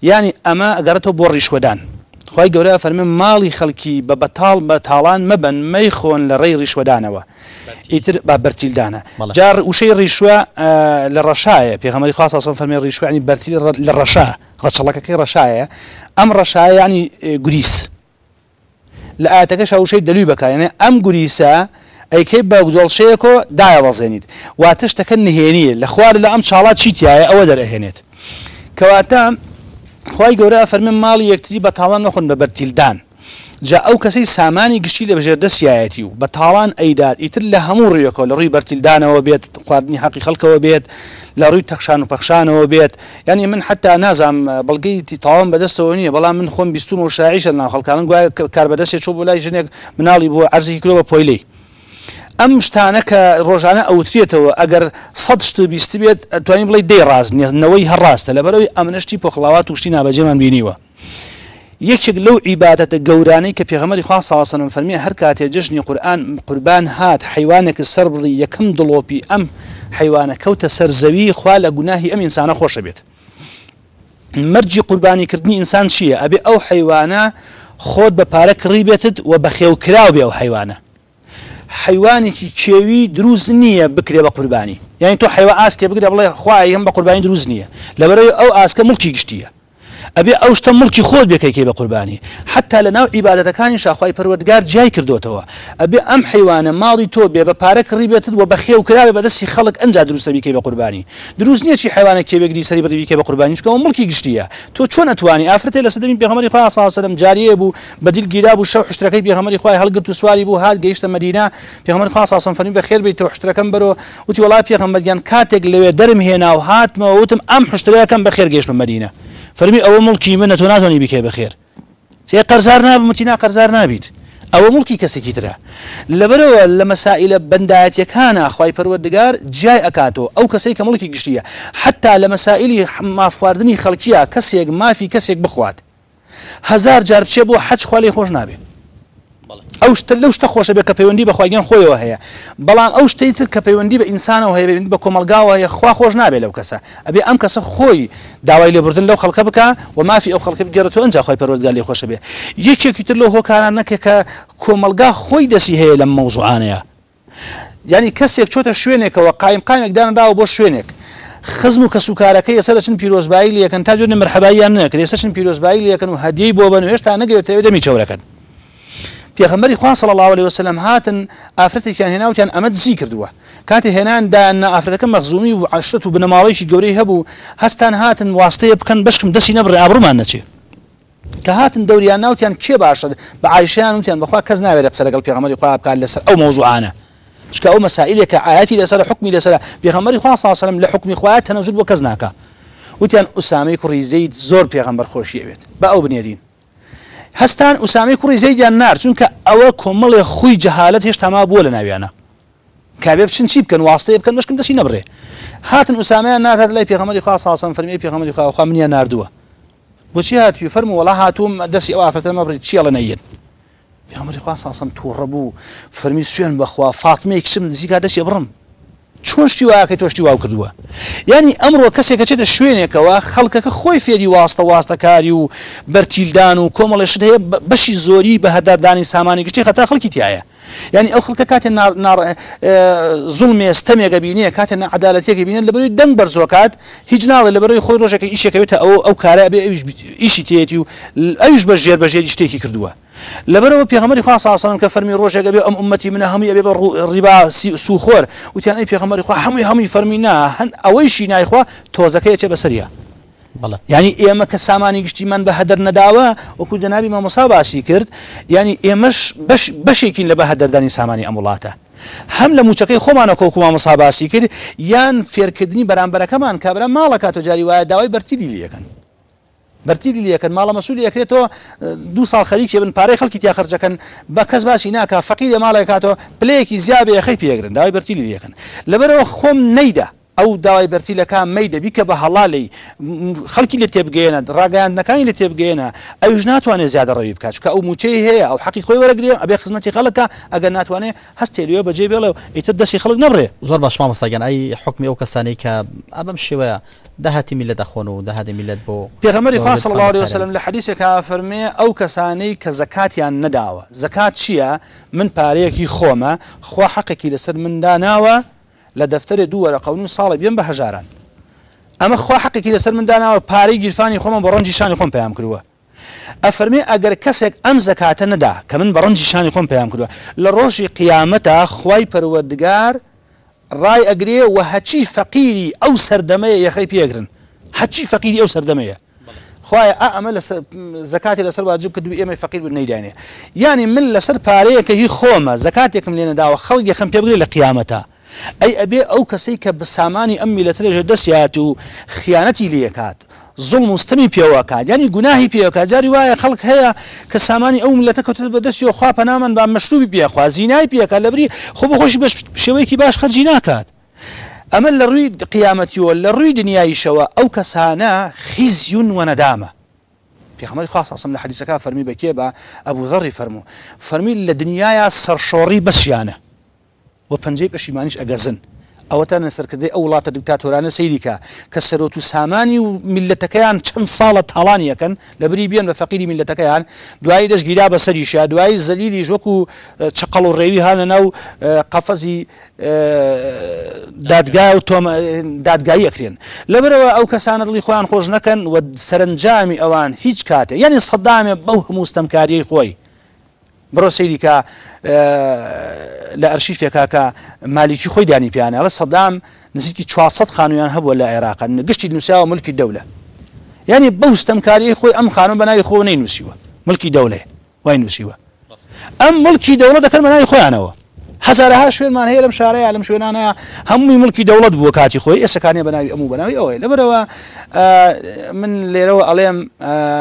ینی ئەمە ئەگەڕێتەوە بۆ ڕیشوەدان خی گەورە فەرمە ماڵی خەڵکی بە بەتاڵ بە تاڵان مەبن مەی خۆن لە ڕێی ڕیشوەدانەوە ئیتر با بەرتیلدانە جار وشەی ڕیشوە لە ڕەشایە پێغەمەری خاصسان فەرمی ڕیشوانی بەرتیل لە ڕەشا ڕەچەڵەکەەکەی ڕەشایە ئەم ڕەشایانی گریس لە ئاتەکەش هاوشەی دەلووی بکارێنێ ئەم گوریسە ئەیکەی بە گوڵشەیەکۆ دایەوەزێنیت واتەشتەکە نهێنیە لە خوار لە ئەم چاڵات چیتیایە ئەوە دەرەهێنێت کەواتە خی گەورە فەرمن ماڵی یەکتری بە تاوان نەخۆن بە بەرتیلدان جا ئەو کەسەی سامانی گشتی لە بەژێر دەسیایەتی و بە تاوان ئەیداد ئیتر لە هەموو ڕێکەوە لە ڕووی بەرتیلدانەوە بێت خواردنی حەقی خەڵکەوە بێت لە ڕووی تەخشان و پەخشانەوە بێت ینی من حتا نازام بەڵگەیتی تاوان بەدەستەوە نیە بەڵام من خۆم بیستوم و شاعیشە ناو خەڵکانن گوای کار بەدەستێ چوو بۆ لای ژنێک مناڵی بۆ ئەرزی کلۆ بە پۆیلەی ئەم شتانە کە ڕۆژانە ئەوترێتەوە ئەگەر 120 بێت توانین بڵی دێڕازنیەوەی هەڕاستە لە بەرەوەی ئەمنشتی پۆخڵاوات توشتی نابەجێمان بینیوە. یەکێک لەو عیباتەتە گەورانەی کە پێغەمەری خوا ساسنم فەرمی هەر کاتێ جژنی قورآن قوربان هات حیوانێکی سەر بڵی یەکەم دڵۆپی ئەم حیوانە کەوتە سەر زەوی خوا لە گوناهی ئەم ئینسانە خۆشە بێت. مەرجی قوربانیکردنی ئینسان چییە؟ ئەبێ ئەو حیوانە خۆت بە پارە کڕی بێتت و بە خێوکرااو بێ ئەو حیوانە. حیوانێکی کێوی دروست نییە بکرێ بە قوربانی یعنی تۆ حیوا ئاسکێ بگرێ بڵێ خخوای هەم بە قوربانی دروست نییە لەبەرەوەی ئەو ئاسکە مڵکی گشتیە ئەبێ ئەو شتە ملکی خۆت بێکەکەی بە قوربانی حتا لە ناو عیباەتەکانی شاخوای پەروەردگار جای کردوتەوە ئەبێ ئەم حیوانە ماڵی تۆ بێ بە پارە کڕیبێتت وە بەخێ و کراوێ بەدەستی خەڵک ئەنج دروستەبیکەی بە قوربانی دروست نییە چی حیوانە کێبێگری سەری بەدەبیکە بە قوربانی چکەوە ملکی گشتیە تۆ چۆن نتوانانی ئافرەتی لە سەدەمی پێغمەری خوا ساسەدەم جاریە بوو بەدیل گیرا بوو شەو حشتەکەی پێغمەری خوای هەلگرت و سواری بوو هاات گەیشتە مەدینا پێغمەر خوا ساسم فەرمی بەخێر بیت تۆ حشتەکەم بەرەوە وتی وڵای پێغمەرگیان کاتێک لەوێ دەرم هێنا و هاتمەوە وتم ئەم حشتەکەم بەخێر گەیشتمە مەدینە فەرمی ئەوە مڵکی منە تۆ ناتۆنی بکێ بەخێر سێ قەرزار نابمتینا قەرزار نابیت ئەوە مڵکی کەسێکی ترە لەبەرەوە لە مەسائلە بەندایەتەکانە خی پەروەردگار جیای ئەکاتۆ ئەو کەسەی کە مڵکی گشتیە حتا لە مەسائلی مافواردنی خەڵکیە کەسێک مافی کەسێک بخوات هزار جار بچێ بۆ حەج خوالی خۆش نابێت ئەو شتە لەو شتە خۆشە بێ کە پەیوەندی بەخواگەن خۆیەوە هەیە بەڵام ئەو شتەیتر کە پەیوەندی بە ئینسانەوە هەیە بە کۆمەلگاوە یەخوا خۆش نابێت لەو کەسە ئەبێ ئەم کەسە خۆی داوای لێبوردن لەو خەڵکە بکە و مافی ئەو خەڵکە بگەێتەوە ئەنج خۆی پەرۆگال لێ خۆشە بێ یەکێکیتر لەو هۆکاران نەکە کە کۆمەلگا خۆی دەسی هەیە لەم مەوزوعانەیە ینی کەسێک چۆتە شوێنێکەوە قایم قامێکدانەداوە بۆ شوێنێک خزم و کە سوکارەکەی ێسەر چن پیرۆزبایی لەکەن تا دوێنە مرحباییان نەکرێ سەچن پیرۆزبایی لەکەن و هەدیی بۆ بن هێشتا نەگەێتەوە دەمی چورەکەن پێغەمەری خوا سەڵ الله عليه وسلم هاتن ئافرەتێکیان هێناوتیان امد دزی کردووە کاتی هێناندایان ئافرەتەکە مەخزومی و عشت و بنەماوەیشی گەورەی هەبوو هەستان هاتن واستەیە بکەن بشکم دەستی نەبڕێ ئابرومان نەچێت کە هاتن دەوریا وكان کێ باشد بە عیشیان وتیان بەخوا کەس ناوێت قسە لەگەڵ پێغمەری خوا بکات لەسەر ئەو مۆزوعانە شکە ئەو مەسائلێکە ئاەتی لەسەر حکمی لەسەر پێغمەری خوا ساسەلم لە حکمی خوایەت تەنەزود بۆ کەس ناکە وتیان ئوسامی کوڕیزەیت زۆر پێغمبەر خۆشیەوێت بە او بنێرین هەستان ئوسامی کوڕی زەیدیان نار چونکە ئەوە کۆمەڵێ خۆی جەهالت هێشتاما بووە لە ناویانە کابێ بچن چی بکەن واستەیە بکەن مشکم دەسی نەبڕێ هاتن ئوسامیان ناتات لای پێغەمەری خوا ساسم فەرمی پێغەمەری خواخوا منیان نردووە بۆچی هاتوی فەرم وڵا هاتووم دەستی ئەو ئافرەتە مەبڕی چیڵە نەیەن پێغەمەری خوا ساسم تووڕە بوو فەرمی سوێن بەخوا فاتمەیە کشم نزیکا دەستی بڕم چۆشتی واکەی تۆشتی واو کردووە ینی ئەمڕۆ کەسێکە چێتە شوێنێکەوە خەڵکەکە خۆی فێری واستە واستەکاری و بەرتیلدان و کۆمەڵێشت هەیە بەشی زۆری بە هەدادانی سامانی گشتی خەتا خەڵکی تایە ینی ئەو خلکە کاتێ زوڵمێ ستەمێگە بینە کاتێ عدالەتێکی بینێن لە بەروی دەنگ بەرزۆکات هیچ ناڵێ لە بەروی خۆی ڕۆژەکە ئیشەکەوێتە ئەو ئەو کارە بێ ئیشی تێتی و ئەوش بە ژێر بەژێری شتێکی کردووە. لەبەرەوە پێغمەری خوا ساسانم کە فەرمی ڕۆژێکگە بێ ئەم عمەتی منە هەمووی ئەبێ بە ڕیبا سوخۆر وتیان ئەی پێغمەری خوا هەمووی هەمووی فەرمینا هەن ئەوەی شی نایخوا تۆزەکەی چێ بەسەریە. بڵە ینی ئێمە کە سامانی گشتیمان بە هەدەر نەداوە وەکو جەنابی مامۆسا باسی کرد ینی ئێمەش بەشێکین لە بە هەدەردانی سامانی ئەم وڵاتە هەم لە موچەکەی خۆمانە کۆکوما مساباسی کرد یان فێرکردنی بەرامبەرەکەمان کابرا ماڵە کاتۆ جاری وایە داوای بەرتیلی لەکەن بەرتیلی لەکەن ماڵە مەسوولی یەکرێتەوە دو ساڵ خەریکی بن پارەی خەڵکی تیا خرجەکەن بە کەس باسی ناکە فەقی لە ماڵێک کاتەوە پلەیەکی زیابێ خەی پێگرن داوای بەرتیلی لەکەن لەبەرەوە خۆم نەیدا ئەو داوای بەرتیلەکان مەی دەبی کە بە هەڵالی خەڵکی لە تێبگەێنە ڕاگەیاندەکانی لە تێبگەێنە ئەوش ناتوانێت زیادە ڕەوی بکات کە ئەو موچەی هەیە ئەو حەقی خۆی وەرەگرێ ئەبێ خزمەتی خەڵەکە ئەگەر ناتوانێت هەستێریوە بەجێ بێڵێ ئیتر دەستی خەڵک نەبڕێ زۆر باشما مەساگەن ئەی حکمی ئەو کەسانی کە ئەبم شێوەیە داهاتی میلە دەخۆن و داهاتی میلت بۆ پێغەمەری خاص لەڵاوی وسلم لە حەدیسێکا فەرمێ ئەو کەسانەی کە زەکاتیان نەداوە زەکات چییە من پارەیەکی خۆمە خوا حەقێکی لەسەر مندا ناوە لە دەفتەرێ دووەرە قون ساڵی بێن بە هەژاران ئەمە خوا حقێکی لەسەر منداناوە پارەی گیرفانی خۆمە بە ڕەنجی شانی خۆم پێیان کردووە ئەفەرمێ ئەگەر کەسێک ئەم زەکاتە نەدا کە من بە ڕەنجی شانی خۆم پێیان کردووە لە ڕۆژی قیامەتە خوای پەروەردگار ڕای ئەگرێ و هەچی فەقیری ئەو سەردەمەیە یەخی پێگرن هەچی فەقیری ئەو سەردەمەیە خخوایە ئەمە زکاتی لەسەر واجب کە دوو ئێمە فەقیر بن نەیدانێ ینی من لەسەر پارەیەکە هی خۆمە زکاتێکم لێنەداوە خەڵگەخم پێبری لە قیامەتە ئەی ئەبێ ئەو کەسەی کە بە سامانی ئەم میلەترێژە دەسیات و خیانەتی لیەکات زڵ مستمی پێوەکات ینی گوناهی پێوەکە جاری وایە خەڵک هەیە کە سامانی ئەو ملەتە کەوت بەدەستی و خواپە نامن با مەشروبی بیاخوا زینای پێەکە لەبری خۆ بەخۆشی بە شێوەیەکی باش خەرجی ناکات. ئەمە لە ڕووی قیامەتیوە لە ڕووی دنیاییشەوە ئەو کەسانە خیزیون وەنەدامە. پێخەمەری خاصم لە حەلیسەکە فەرمی بەکێ بە ئەبوو زەڕی فەرموو فەرمی لە دنیاە سەرشۆڕی بەشیانە و پەنجەی پەشیمانیش ئەگەزن ئەوەتان نەسەرکردی ئەو وڵاتە دیکتاتۆرانە سەیریکە کە سەرۆت و سامانی و میلەتەکەیان چەند ساڵە تاڵانیەکەن لە بری بێن بە فەقیری میلەتەکەیان دوایی دەستگیرا بە سەریشە دوایی زەلیری ژۆک و چقەڵ و ڕێوی هاە ناو قەفەزی دادگای و دادگایی ئەکرێن لەبەرەوە ئەو کەسانە دڵی خۆیان خۆش نەکەن و سەرنجامی ئەوان هیچ کاتێ یعنی سەدامێ بەو هەموو ستەمکاریی خۆی بڕۆ سەیریکە لە ئەرشیفێکاکە مالیکی خۆی دانی پیانە ئەڵە سەدام نزیکی 400 خانویان هەبووە لە عێراقا گشتی نووسیا و ملکی دەولە ینی بەستم کاری خۆی ئەم خانم بەناوی خۆ نەی نووسیوە ملکی دەولێ وای نووسیوە ئەم ملکی دەوڵە دەکەن بەناوی خۆیانەوە هەزارها شوێنمان هەیە لەم شارەیە لەم شوێنانە هەمووی ملکی دەوڵەت بووە کاتی خۆی ئێسەکانی بەناوی ئەموو بەناوی ئەوەی لەبەرەوە من لێرەوە ئەڵێم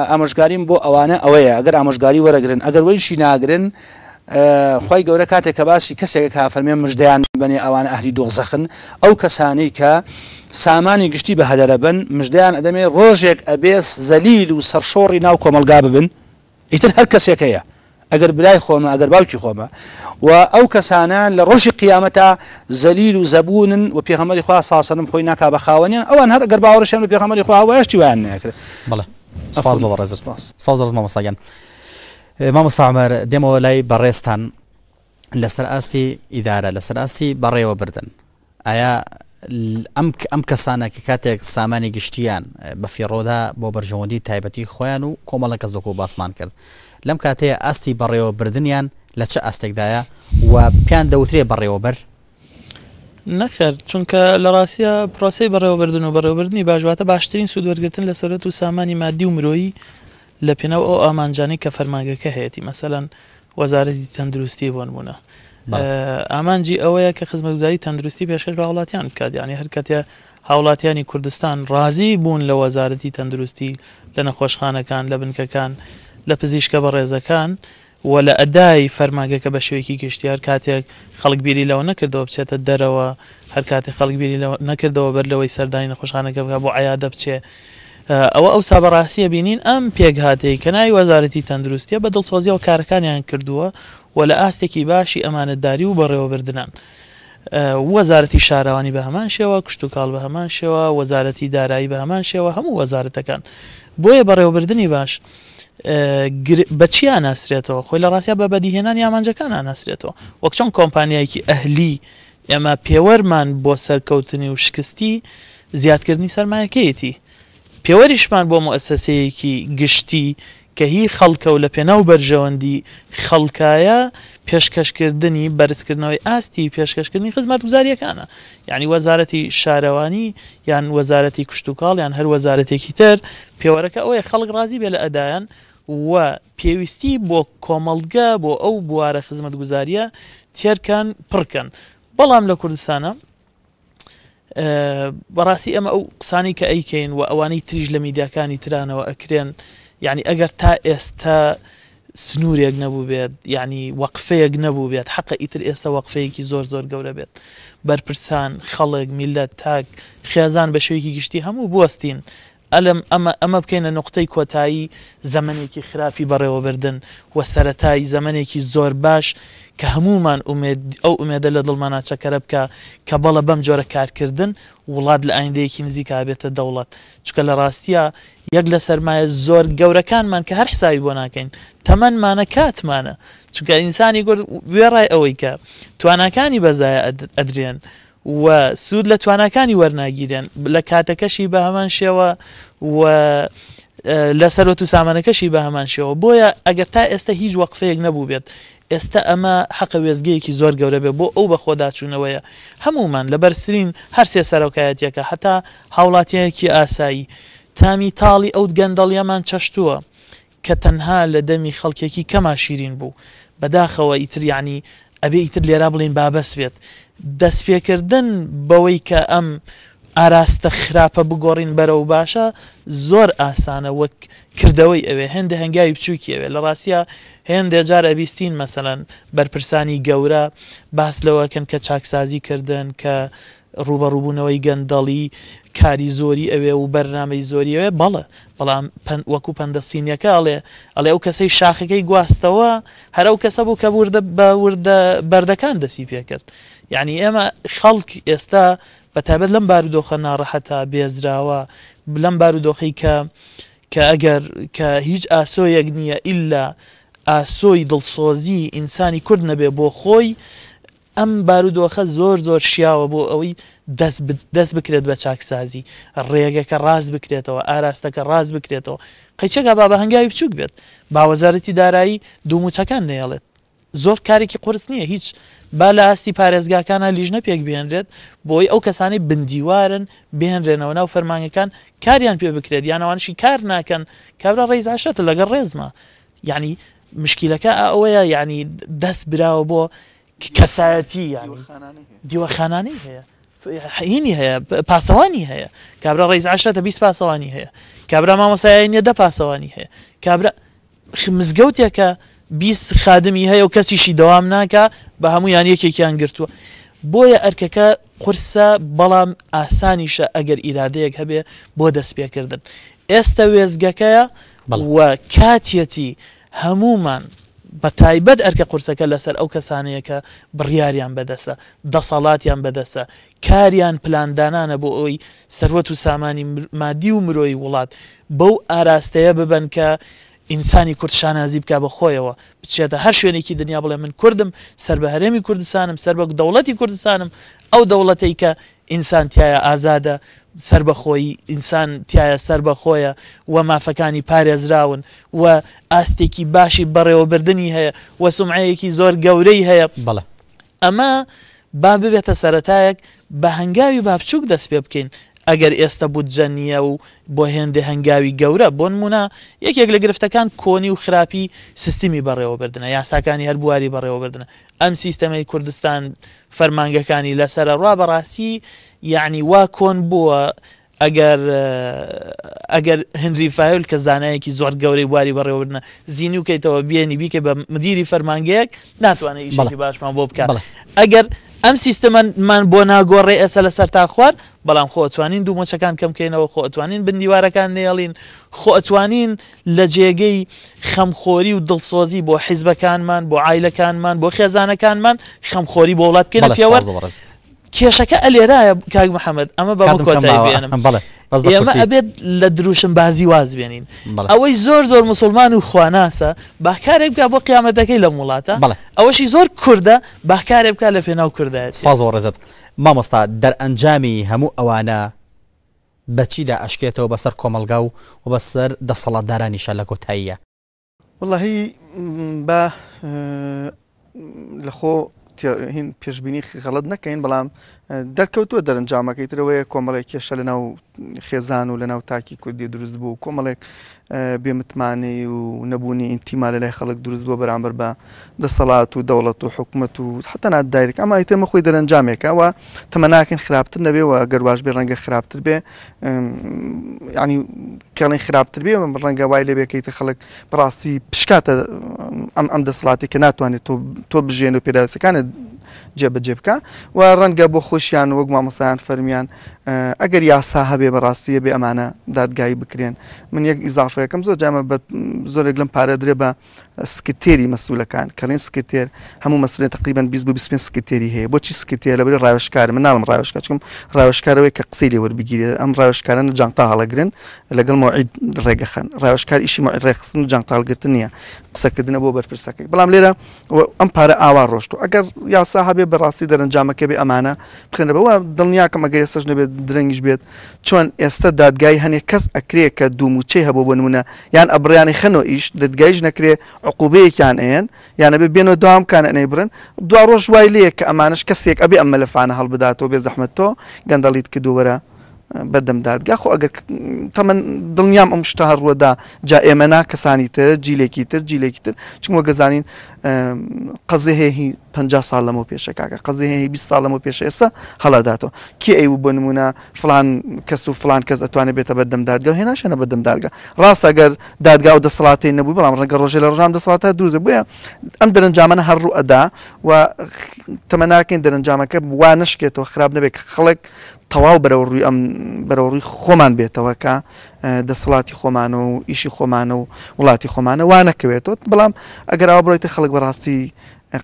ئامۆژگاریم بۆ ئەوانە ئەوەیە ئەگەر ئامۆژگاری وەرەگرن ئەگەر وەیشی ناگرن خی گەورە کاتێک کە باسی کەسێک کافەرمێن مژدەیان بنێ ئەوان ئەهلی دۆزەخن ئەو کەسانی کە سامانی گشتی بە هەدەرە بن مژدەیان ئەدەمێ ڕۆژێک ئەبێس زەلیل و سەرشۆڕی ناو کۆمەلگا ببن ئیتر هەر کەسێک هەیە اگر برای خوما اگر باوکی خوما و او ئەو کەسانە لە ڕۆژی و زەلیل و خواه زەبوونن و پێغەمەری خوا ساسەنم خۆی ناکا بە خاوەنیان ئەوان هەر ئەگەر باوەڕشیان و پێغەمەری خواوەشتی ویان ناکرێت بڵێ سپاس بەوە ڕێزت سپاس مامەساگەن اه، مامەسامەر دێمەوە لای لسر استی اداره لسر استی ئاستی و بردن ایا ئەم ئەم کەسانە که کاتک سامانی گشتیان اه، بە با بۆ تایبتی خویانو کاملا کس دکو باسمان کرد لەم کاتەیە ئاستی بەڕێوە بردنیان لە چه ئاستێکدایە و پیان دەوترێ بەڕێوەبەر نەخر چونکە لە ڕاستە پرۆسی بەڕێوەبردن و بەڕێوەبردننی باشواتە باشترین سوودوەرگتن لە سەرەت و سامانی مادی و مرۆیی لە پێنەوە ئەو ئامانجانی کە فەرماگەکە هەیەی مەسەەن وەزارەتی تەندروستی بۆن بوونە ئامانجی ئەوەیە کە خزمەتگوزاری تەندروستی پێشەر بە وڵاتیان بکاتیانی هەرکەتە هاوڵاتیانی کوردستان ڕازی بوون لە وەزارەتی تەندروستی لە نەخۆشخانەکان لە بنکەکان لە پزیشکە بەڕێزەکان و لە ئەدای فەرماگەکە بە شوێکی گشتیار کاتێک خەڵک بیری لەوە نەکردەوە بچێتە دەرەوە هەر کاتی خەڵک بیری نەکردەوە بەر لەوەی سەردانی نەخۆشانەکە بکە بۆ عیادە بچێ ئەوە ئەو سابڕاستیە بینین ئەم پێک هااتەی کەناوی وەزارەتی تەندروستیە بە دڵسۆزیەوە کارەکانیان کردووە و لە ئاستێکی باشی ئەمانەتداری و بەڕێوەبردنان. وەزارەتی شاراوانی بە هەمان شێوە کشت و کاڵ بە هەمان شێوە وەزارەتی دارایی بە هەمان شێوە هەموو وەزارەتەکان بۆیە بەڕێوەبردننی باش. بە چیان ناسرێتەوە خۆی لە ڕاستیا بە بەدیهێنان یامانجەکان ناسرێتەوە وەک چۆن کۆمپانیایکی ئەهلی ئێمە پێوەرمان بۆ سەرکەوتنی و شکستی زیادکردنی سەرمایەکەیەتی پێوەریشمان بۆ مؤسسەیەکی گشتی کە هی خەڵکە و لە پێناو بەرژەوەندی خەڵکایە پێشکەشکردنی بەرزکردنەوەی ئاستی پێشکەشکردنی خزمەت وزاریەکانە یعنی وەزارەتی شارەوانی یان وەزارەتی کوشتتوکڵ یان هەر وەزارەتێکی تر پێوەرەکە ئەوەیە خەڵک ڕازی بێ لە ئەدایان و پێویستی بۆ کۆمەڵگە بۆ ئەو بوارە خزمەت گوزاریە تێرکان پڕکەن بەڵام لە کوردستانە بەڕاستی ئەمە ئەو قسانی کە ئەیکەین و ئەوانەی تریژ لە میدیاکانی ترانەوە ئەکرێن یعنی ئەگەر تا ئێستا سنوورێک نەبوو بێت یعنی وەقفەیەک نەبوو بێت حقە ئیتر ئێستا وەقفەیەکی زۆر زۆر گەورە بێت بەرپرسان خەڵک میلەت تاک خێزان بە شوێکی گشتی هەموو بستین ئەلم ئەمە ئەمە بکەینە نقطەی کۆتایی زەمنێکی خراپی بەڕێوەبردن و سەتایی زەمنێکی زۆر باش کە هەمومان ئەو ئومێدە لە دڵمانە چەکەرە بکە کە بەڵە بەم جۆرە کارکردن وڵات لە ئایندەیەکی نزیک بێتە دەوڵەت چکە لە ڕاستیە یەک لە سرمایە زۆر گەورەکانمان کە هەر حساوی بۆ ناکەین تەمەمانە کاتمانە چکە ئینسانی گرد وێڕای ئەوەی کە توانەکانی بەزایە ئەدرێن و سوود لە توانەکانی وەرناگیرێن لە کاتەکەشی بە هەمان شێوە و لەسەرۆ و سامانەکەشی بە هەمان شێوە بۆیە ئەگەر تا ئێستا هیچ وەقفەیەک نەبوو بێت ئێستا ئەمە حەق وێزگەیەکی زۆر گەورە بێ بۆ ئەو بە خۆداچوونەوەیە هەمومان لە بەرسرین هەرسێ سەرۆکایەتەکە هەتا هاوڵاتیەکی ئاسایی تامی تاڵی ئەو گەندەڵیەمان چەشتووە کە تەنها لە دەمی خەڵکێکی کەما شیرین بوو بەداخەوە ئیتریانی ئەبێ ئیتر لێرا بڵین بابەس بێت دەستپێکردن بەوەی کە ئەم ئاراستە خراپە بگۆڕین بەرەو باشە زۆر ئاسانە وەک کردەوەی ئەوێ هەندە هەنگاوی بچووکیەوێ لە ڕاستە هێندێ جار ئەبیستین مەسەەن بەرپرسانی گەورە باس لەوەکەن کە چاکسازی کردنن کە ڕوبەڕووبوونەوەی گەندەڵی کاری زۆری ئەوێ و بەرنامەی زۆریەوێ بەڵە بەڵام وەکو پندەسینیەکە ئەڵێ ئەڵێ ئەو کەسەی شاخەکەی گواستەوە هەرە و کەسە بوو کە بوردە بەوردە بەردەکان دەسی پێکرد یعنی ئێمە خەڵک ئێستا بەتابەت لەم بارودۆخە ناڕەحەتا بێزراوە لەم بارودۆخی کە کە ئەگەر کە هیچ ئاسۆیەک نییە ئللا ئاسۆی دڵسۆزی ئینسانی کورد نەبێ بۆ خۆی ئەم بارودۆخە زۆر زۆر شیاوە بۆ ئەوەی دەست بکرێت بە چاکسازی ڕێگەکە ڕاز بکرێتەوە ئاراستەکە ڕاز بکرێتەوە قەچەکە با بە هەنگاوی بچوک بێت باوەزارەتی دارایی دوموچەکان نێڵێت زۆر کارێکی قرس نییە هیچ با لە ئاستی پارێزگاکانە لیژنە پێک بێنرێت بۆی ئەو کەسانی بندیوارن بێنرێنەوە ناو فەرمانگەکان کاریان پێ بکرێت یانەوانشی کار ناکەن کابرا ڕێزاشێتە لەگەڵ ڕێزمە یعنی مشکیلەکە ئەوەیە یعنی دەست براوە بۆ کەسایەتی دیوەخانانی هەیە حینی هەیە پاسەوانی هەیە کابرا ڕێزعشرەتە بیست پاسەوانی هەیە کابرا مامۆسایە نیە دە پاسەوانی هەیە کابرا مزگەوتێکە بیست خادمی هەیە و کەسیشی دەوام ناکە بە هەمویان یەکێکیان گرتووە بۆیە ئەرکەکە قرسە بەڵام ئاسانیشە ئەگەر ئیرادەیەک هەبێ بۆ دەستپێکردن ئێستا وێزگەکەیە بڵوە کاتیەتی هەمومان بە تایبەت ئەرکە قورسەکە لەسەر ئەو کەسانەیەکە بڕیاریان بەدەسە دەسەڵاتیان بەدەسە کاریان پلاندانانە بۆ ئەوی سەروەت و سامانی مادی و مرۆی وڵات بەو ئاراستەیە ببن کە ئینسانی کورد شانازی بکە بە خۆیەوە بچێتە هەر شوێنێکی دنیا بڵێ من کوردم سەر بە هەرێمی کوردستانم سەر بە دەوڵەتی کوردستانم ئەو دەوڵەتی کە ئینسان تایە ئازادە سەر بەخۆی ئینسان تایە سەر بەخۆیە و مافەکانی پارێزراون و ئاستێکی باشی بەڕێوەبردننی هەیە و سمعەیەکی زۆر گەورەی هەیە بڵە ئەمە با ببێتە سەتایەک بە هەنگاوی بابچووک دەست پێ بکەین ئەگەر ئێستا بودجە نییە و بۆ هێندە هەنگاوی گەورە بۆن مونە یەکێک لە گرفتەکان کۆنی و خراپی سیستمی بەڕێوەبردنە یاساکانی هەربواری بەڕێوەبردنە ئەم سیستەمەی کوردستان فەرمانگەکانی لەسرە ڕوا بەڕاستی یعنی وا کۆن بووە ئەگەر ئەگەر هەنریفاایل کە زانایەکی زۆر گەورەی واری بەڕێوەبرنە زیینوکەیتەوە بێنی بیکە بە مدیری فەرمانگەیەک ناتوانێت باش باشمان بۆ بکات ئەگەر ئەم سیستەمەمان بۆ ناگۆڕێ ئەسە لە سەر تا خوار بەڵام خۆتوانین دوو مۆچەکان کەمکەینەوە خۆتوانین بندیوارەکان نێڵین خۆتوانین لە جێگەی خەمخۆری و دڵسۆزی بۆ حیزبەکانمان بۆ ئایلەکانمان بۆ خێزانەکانمان خەمخۆری بۆ وڵات بکەین پێوەست کێشەکە ئەلێرایە کاگ محەممەد ئەمە بە کۆتایی بێنم بڵێ ئێمە ئەبێت لە دروشم بازی واز بێنین ئەوەی زۆر زۆر مسلمان و خواناسە باکارێ بکە بۆ قیامەتەکەی لە وڵاتە ئەوەشی زۆر کووردە باکارێ بکە لە پێناو کووردە ڕێزت مامۆستا دەرئەنجامی هەموو ئەوانە بەچیدا ئەشکێتەوە بەسەر کۆمەلگا و و بەسەر دەسەڵاتدارانیشە لە کۆتاییە وڵی بە لەخۆ هین پێشببینی غەڵت نەکەین بەڵام دەرکەوتووە دەرنجامەکەی ترەوەی کۆمەڵێک کێشە لە ناو خێزان و لە ناو تاکی کوردی دروست بوو کۆمەڵێک بێمتمانی و نەبوونی ئینتیما لە لای خەڵک دروست بۆ بەرامبەر بە دەسەڵات و دەوڵەت و حکوومەت و حتەنا دایرک ئەما ئیتەمە خۆی دەرەنجامێکەوە تەمە ناکەن خراپتر نەبێەوە گەرواش بێ ڕەنگە خراپتر بێ ینی کەڵی خراپتر بێ من ڕەنگە وای لێ بێکیتە خەڵک بڕاستی پشکاتە ئەم ئەم دەسڵاتی کە ناتوانێت تۆ بژێن و پێداویستەکانت جێبەجێ بکە و ڕەنگە بۆ خۆشیان وەک مامەسایان فەرمیان ئەگەر یاسا هەبێ بەڕاستیە بێ ئەمانە دادگایی بکرێن من یەک ئیزافەکەم زۆر جامە زۆرێک لەم پارە درێ بە سکتێری مەسوولەکان کەڵێن سکتێر هەموو مەسولێن تقریبان 20 سکتێری هەیە بۆچی سکتێر لە بری ڕاوشکار من ناڵم ڕاوشکە چکم ڕاوشکارەوەی کە قسەی وەربگیری ئەم ڕاوشکارانە جانتا هەڵەگرن لەگەڵ مۆعید ڕێگەخەن ڕاوشکار ئیشی ڕێخستن جانتاالگرتن نییە قسەکردنە بۆ بەرپرسەکەی بەڵام لێرە ئەم پارە ئاوا ڕۆشت و ئەگەر یاسا تا هەبێ بەڕاستی دەرەنجامەکە بێ ئەمانە بخێنە بەوە دڵنیاکەم ئەگەر ئێستش نەبێت درەنگیش بێت چۆن ئێستا دادگای هەنێ کەس ئەکرێ کە دوموچەی هەبوو بنمونە یان ئەبریانی خەنەوە ئیش دەدگایش نەکرێ عقوبەیەکیان ئەێن یانە بێ بێنەوە داوامکان ئەنەی برن دوا ڕۆژ وای لەیە کە ئەمانش کەسێک ئەبێ ئەمە لەفانە هەڵبداتەوە بێ زەحمەتەوە گەندەڵیت کە دووەرە بەدەمدادگا خۆ ئەگەر تەمە دڵنیام ئەم شتا هەڕوەدا جا ئێمەنا کەسانی تر جیلێکی تر جیلێکی تر چونوە گەزانین قەزی هەیە 50 سال لەمە پێشەکەکە قەزی هەیە 20 ساڵ لەمە پێش ئێستا هەڵاداتەوە کێ ئەی بۆ نمونە فلان کەس و فلان کەس ئەتوانێت بێتە بەردەمدادگە هێناشەنە بەدەمدادگە ڕاست ئەگەر دادگا و دەسەڵاتی نەبوو بەڵام ڕەنگە ڕۆژێ لە ڕژام دەسەڵاتە دووزە بە ئەم دەرەنجامانە هەرڕوو ئەدا و تەمەناکەین دەرەنجامەکە وا نشکێتەوە خراپ نەبێت خەڵک تەواو بەرەوڕووی ئەم بەرەوڕی خۆمان بێتەوەکە دەسەڵاتی خۆمانە و ئیشی خۆمانە و وڵاتی خۆمانە وانەکەوێتەوە بەڵام ئەگەراوە بڕیتە خەڵک بەڕاستی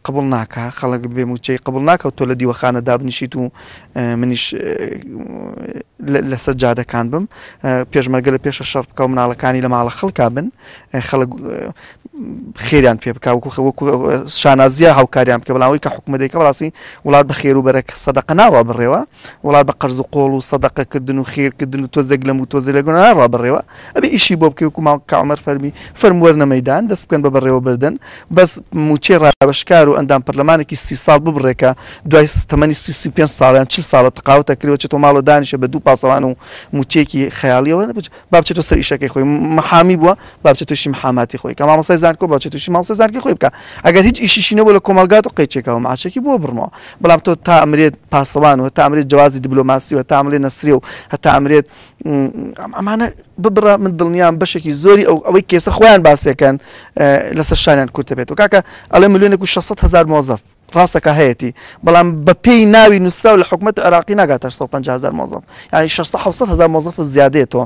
قبول ناکە خەڵک بێموچەی قبول ناکە تۆ لە دیوەخانە دابنیشیت و منیش لەسەر جادەکان بم پێشمەرگە لە پێشە شەڕ بکە و مناڵەکانی لە ماڵە خەڵکا بن خەڵک خێریان پێ بک وەکو شانازیە هاوکاریان بکە بڵاوی کە حکومە دەیکە بەڵاستی وڵات بە خێر و بەرەك سەدەق ناڕوا بڕێوە وڵات بە قەرز و قۆڵ و سەدەقەکردن و خێرکردن و تۆ زەگلم و تۆزە لەگەن ناڕوا بڕێوە ئەبێ ئیشی بۆ بکە وکو ماڵ کامەر فەرمی فەرموەەر نەمەدان دەست بکەن بە بەڕێوە بردن بەس موچێ ڕابشکار و ئەندام پەرلەمانێکی سی ساڵ ببڕێکە دوای تەمەنی سی پێ ساڵیان چ ساڵە تقاوتە کردەوە چێت تۆ ماڵ و دانیشە بە دوو پاسەوان و موچێکی خەیاڵیەوە بابچێت تۆ سەر ئیشەکەی خۆی محامی بووە بابچێت تووشی محاماتی خۆی کە مامەسای زان کۆ باچێت تووشی ماڵسە زانکی خۆی بکە ئەگەر هیچ ئیشیشینەوە لە کۆمەلگات و قیچێکەوە ماچێکی بۆ بڕمەوە بەڵام تۆ تا ئەمرێت پاسەوانەوە تا ئەمرێت جوازی دیبلۆماسی و تا ئەمرێت نەسری و هەتا ئەمرێت ئەمانە ببڕە من دڵنیان بەشێکی زۆری ئەو ئەوەی کێسە خۆیان باسیەکەن لەسەر شانیان کورتە بێت و کاکە ئەڵێ ملیۆنێک و 600 هزار مۆزەف ڕاستەکە هەیەی بەڵام بە پێی ناوی نووسرا و لە حکوومەت عراقی ناگاتە 1500 مۆزم ینی 600 مۆزف زیادێتەوە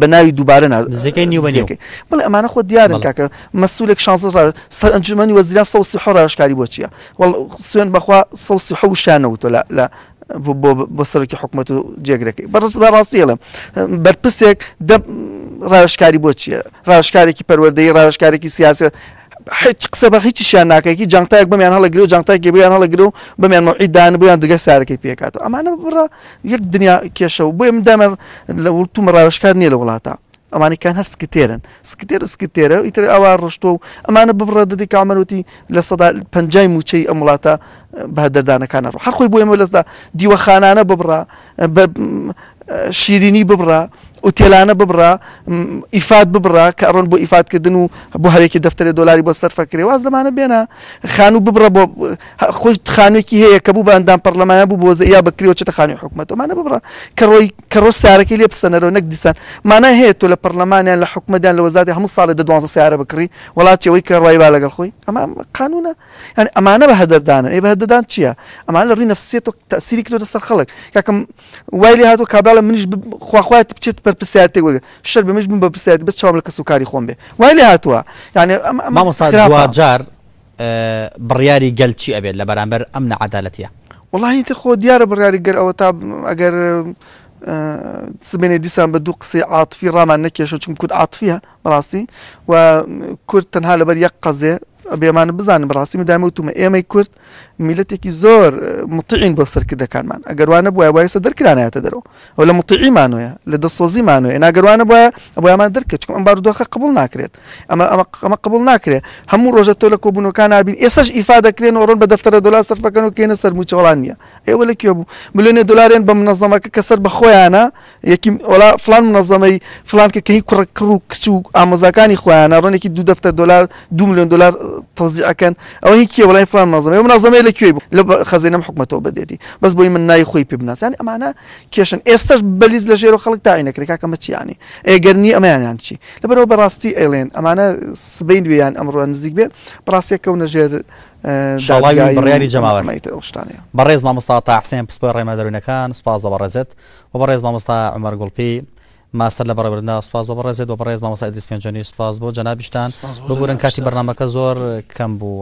بە ناوی دووبارە نازەکەی نیوەنیەکەی بڵێ ئەمانە خۆ دیارن کاکە مەسوولێک شانزڕ سەر ئەنجمەنی وەزیرا سەسی حۆڕاشکاری بۆ چییە؟ سوێن بەخوا سەسی حوشانەوتۆ لە بۆ سەرکی حکوومەت و جێگرەکەی بەڕست بە ڕاستیڵم بەرپسێک ڕاشکاری بۆ چییە؟ ڕاشکارێکی پەروەدەی ڕاشکارێکی سیاسی هیچ قسە بە هیچ شیانناکەکی جانتایك بەمیان هەڵەگری و جانتایکی بیان هەڵەگری و بەمیان مەعیددان بۆیان دەگە سارەکەی پێکاتەوە ئەمانە بڕە یەک دنیا کێشەوە بۆ ێم دامەر لە وڵتو مەڕاوشکار نییە لە وڵاتە ئەمانیکان هە سکتێرن سکتێر سکتێرە ئیتر ئەوە ڕشتۆ و ئەمانە ببڕە دەدی کامەروتی لە سەدا پنجای موچەی ئەم وڵاتە بەدەردانەکانە ڕ هەرخۆی بۆ ئێمە لەسدا دیوەخانانە ببڕە شیرینی ببڕە ئوتێلانە ببڕە ئیفاد ببڕە کە بو بۆ ئیفادکردن و بۆ هەرێکی دەفتەرێ دۆلاری بۆ سەرفەکرێ واز لمانه بێنە خانو ببڕە بۆ خۆی خانوێکی هەیە کە بوو بە ئەندام پەرلەمانە بوو بۆ یا بکرێەوە چتە خانی حکوومەتەوەمانە ببڕە کە ڕۆی کە ڕۆ سیارەکەی لێ بسەنەرەوە نەک سن مانە هەیە تۆ لە پەرلەمانیان لە حکومەدان دان وەزادی هەموو ساڵی دە دوانزە سیارە بکڕی وڵاتیەوەی کە ڕای با لەگەڵ خۆی اما قانونە یعنی ئەمانە بە هەدەردانە ئێ بە دان چییە؟ اما لە ڕی نەفسێت تەسیری کردۆتە سەر خەڵک کاکەم وای لێ هاتۆ کابرا لە منیش شرب وگه شر به میشم به بسیاری بس چهام لکس سوکاری خونه وایلی هاتوا یعنی يعني ما مصادر دواجر آه، شيء گلچی لا برامبر امن عدالتیه والله این تو خودیار برياري گر او تاب اگر آه، سبيني ديسان بدوقسي عاطفي رامان شو چون كود عاطفيها براسي و كورت تنها لبر يقزي بێمانە بزانم بەڕاستی مدامە وتمە ئێمەی کورد میلەتێکی زۆر متعین بۆ سەرکردەکانمان ئەگەروانە بووە وایسە دەرکرانایەتە دەرەوە ئەو لە متعیمانویە لە دەسۆزیمانویە ناگەروانە بە بۆیان دەرکە چکم ئەم بارودۆخە قبول ناکرێت ئەمە ئەمە قبول ناکرێت هەموو ڕۆژە تۆ لە کۆبوونەکان نبین ئێسش ئیفا دەکرێن ڕۆن بە دەفتەرە دلار سەرفەکەن و کێنە سەر موچەڵان نیە ئێوە لە کێ بوو ملێنێ دلارێن بە منەظەمەکە کە سەر بەخۆیانە یەکی وڵا فلان منەظەمەی فلانکە کەی کوڕکڕ و کچ و ئامۆزەکانی خۆیانە ڕۆنێکی دو دەفتەر دلار دو میلیۆن دلار توزیع ئەکەن ئەوەی کیە وڵای فلان مازمەی منازمەی لە کوێی لە خەزینەم حکومەتەوە بەدێتی بەس بۆی من نای خۆی پێ بناسیانی ئەمانە کێشن ئێستش بەلیز لە ژێرە خەڵک تاینەکرێک کەمە چیانی ئێگەرنی ئەمەیانیان چی لەبەرەوە بەڕاستی ئەلێن ئەمانە سبەی دوێیان ئەمڕۆ نزیک بێ بڕاستێکەکەون نەژێر اه، شڵاوی بڕیاری جەماوەشتانە بەڕێز مامۆستا تا حسێن پسپۆ ڕێمە دەروونەکان سپاز دە بەڕێزت و بەڕێز عمر ئەمەرگوڵپی ماستەر لە بەڕێبرنا سپاس بە بەڕێزێت بە بەڕێز مامەسای دیسپێنجۆنی سپاس بۆ جەنابیشتان ببوورن کاتی بەرنمەکە زۆر کەم بوو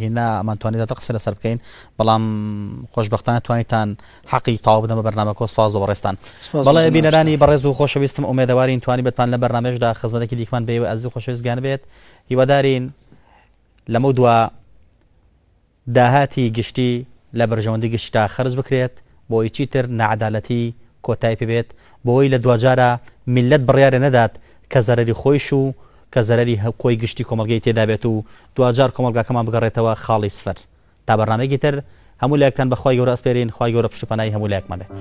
گینا ئەمانتوانیدا تە قسە لەسەر بکەین بەڵام خۆشببختانە توانیتان حەقی تاو بدەمە بەرنمەکە سپاس بۆ بەڕێستان بەڵێ بینەرانی بەڕێز و خۆشەویستم ئومێدەوارین توانی بتان لە بەرنمێشدا خزمەتێکی دیکمان بێ ئەزی خۆشویستگان بێت هیوادارین لەمە دووە داهاتی گشتی لە بەرژەوەندی گشتا خرج بکرێت بۆ هیچی تر نعدالەتی کۆتای پێبێت بۆەوەی لە دوجارە میلەت بڕیاە نەدات کە زەرری خۆیش و کە زەرری هەکۆی گشتی کۆمەلگەی تێدابێت و دوجار کۆمەلگاکەمان بگەڕێتەوە خاڵی سفر تا بەڕامێکی تر هەموو لایەکتان بەخوای گەورە ئەسپێرین خخوای گەورە پشتپەنای هەموو لایەکمە بێت.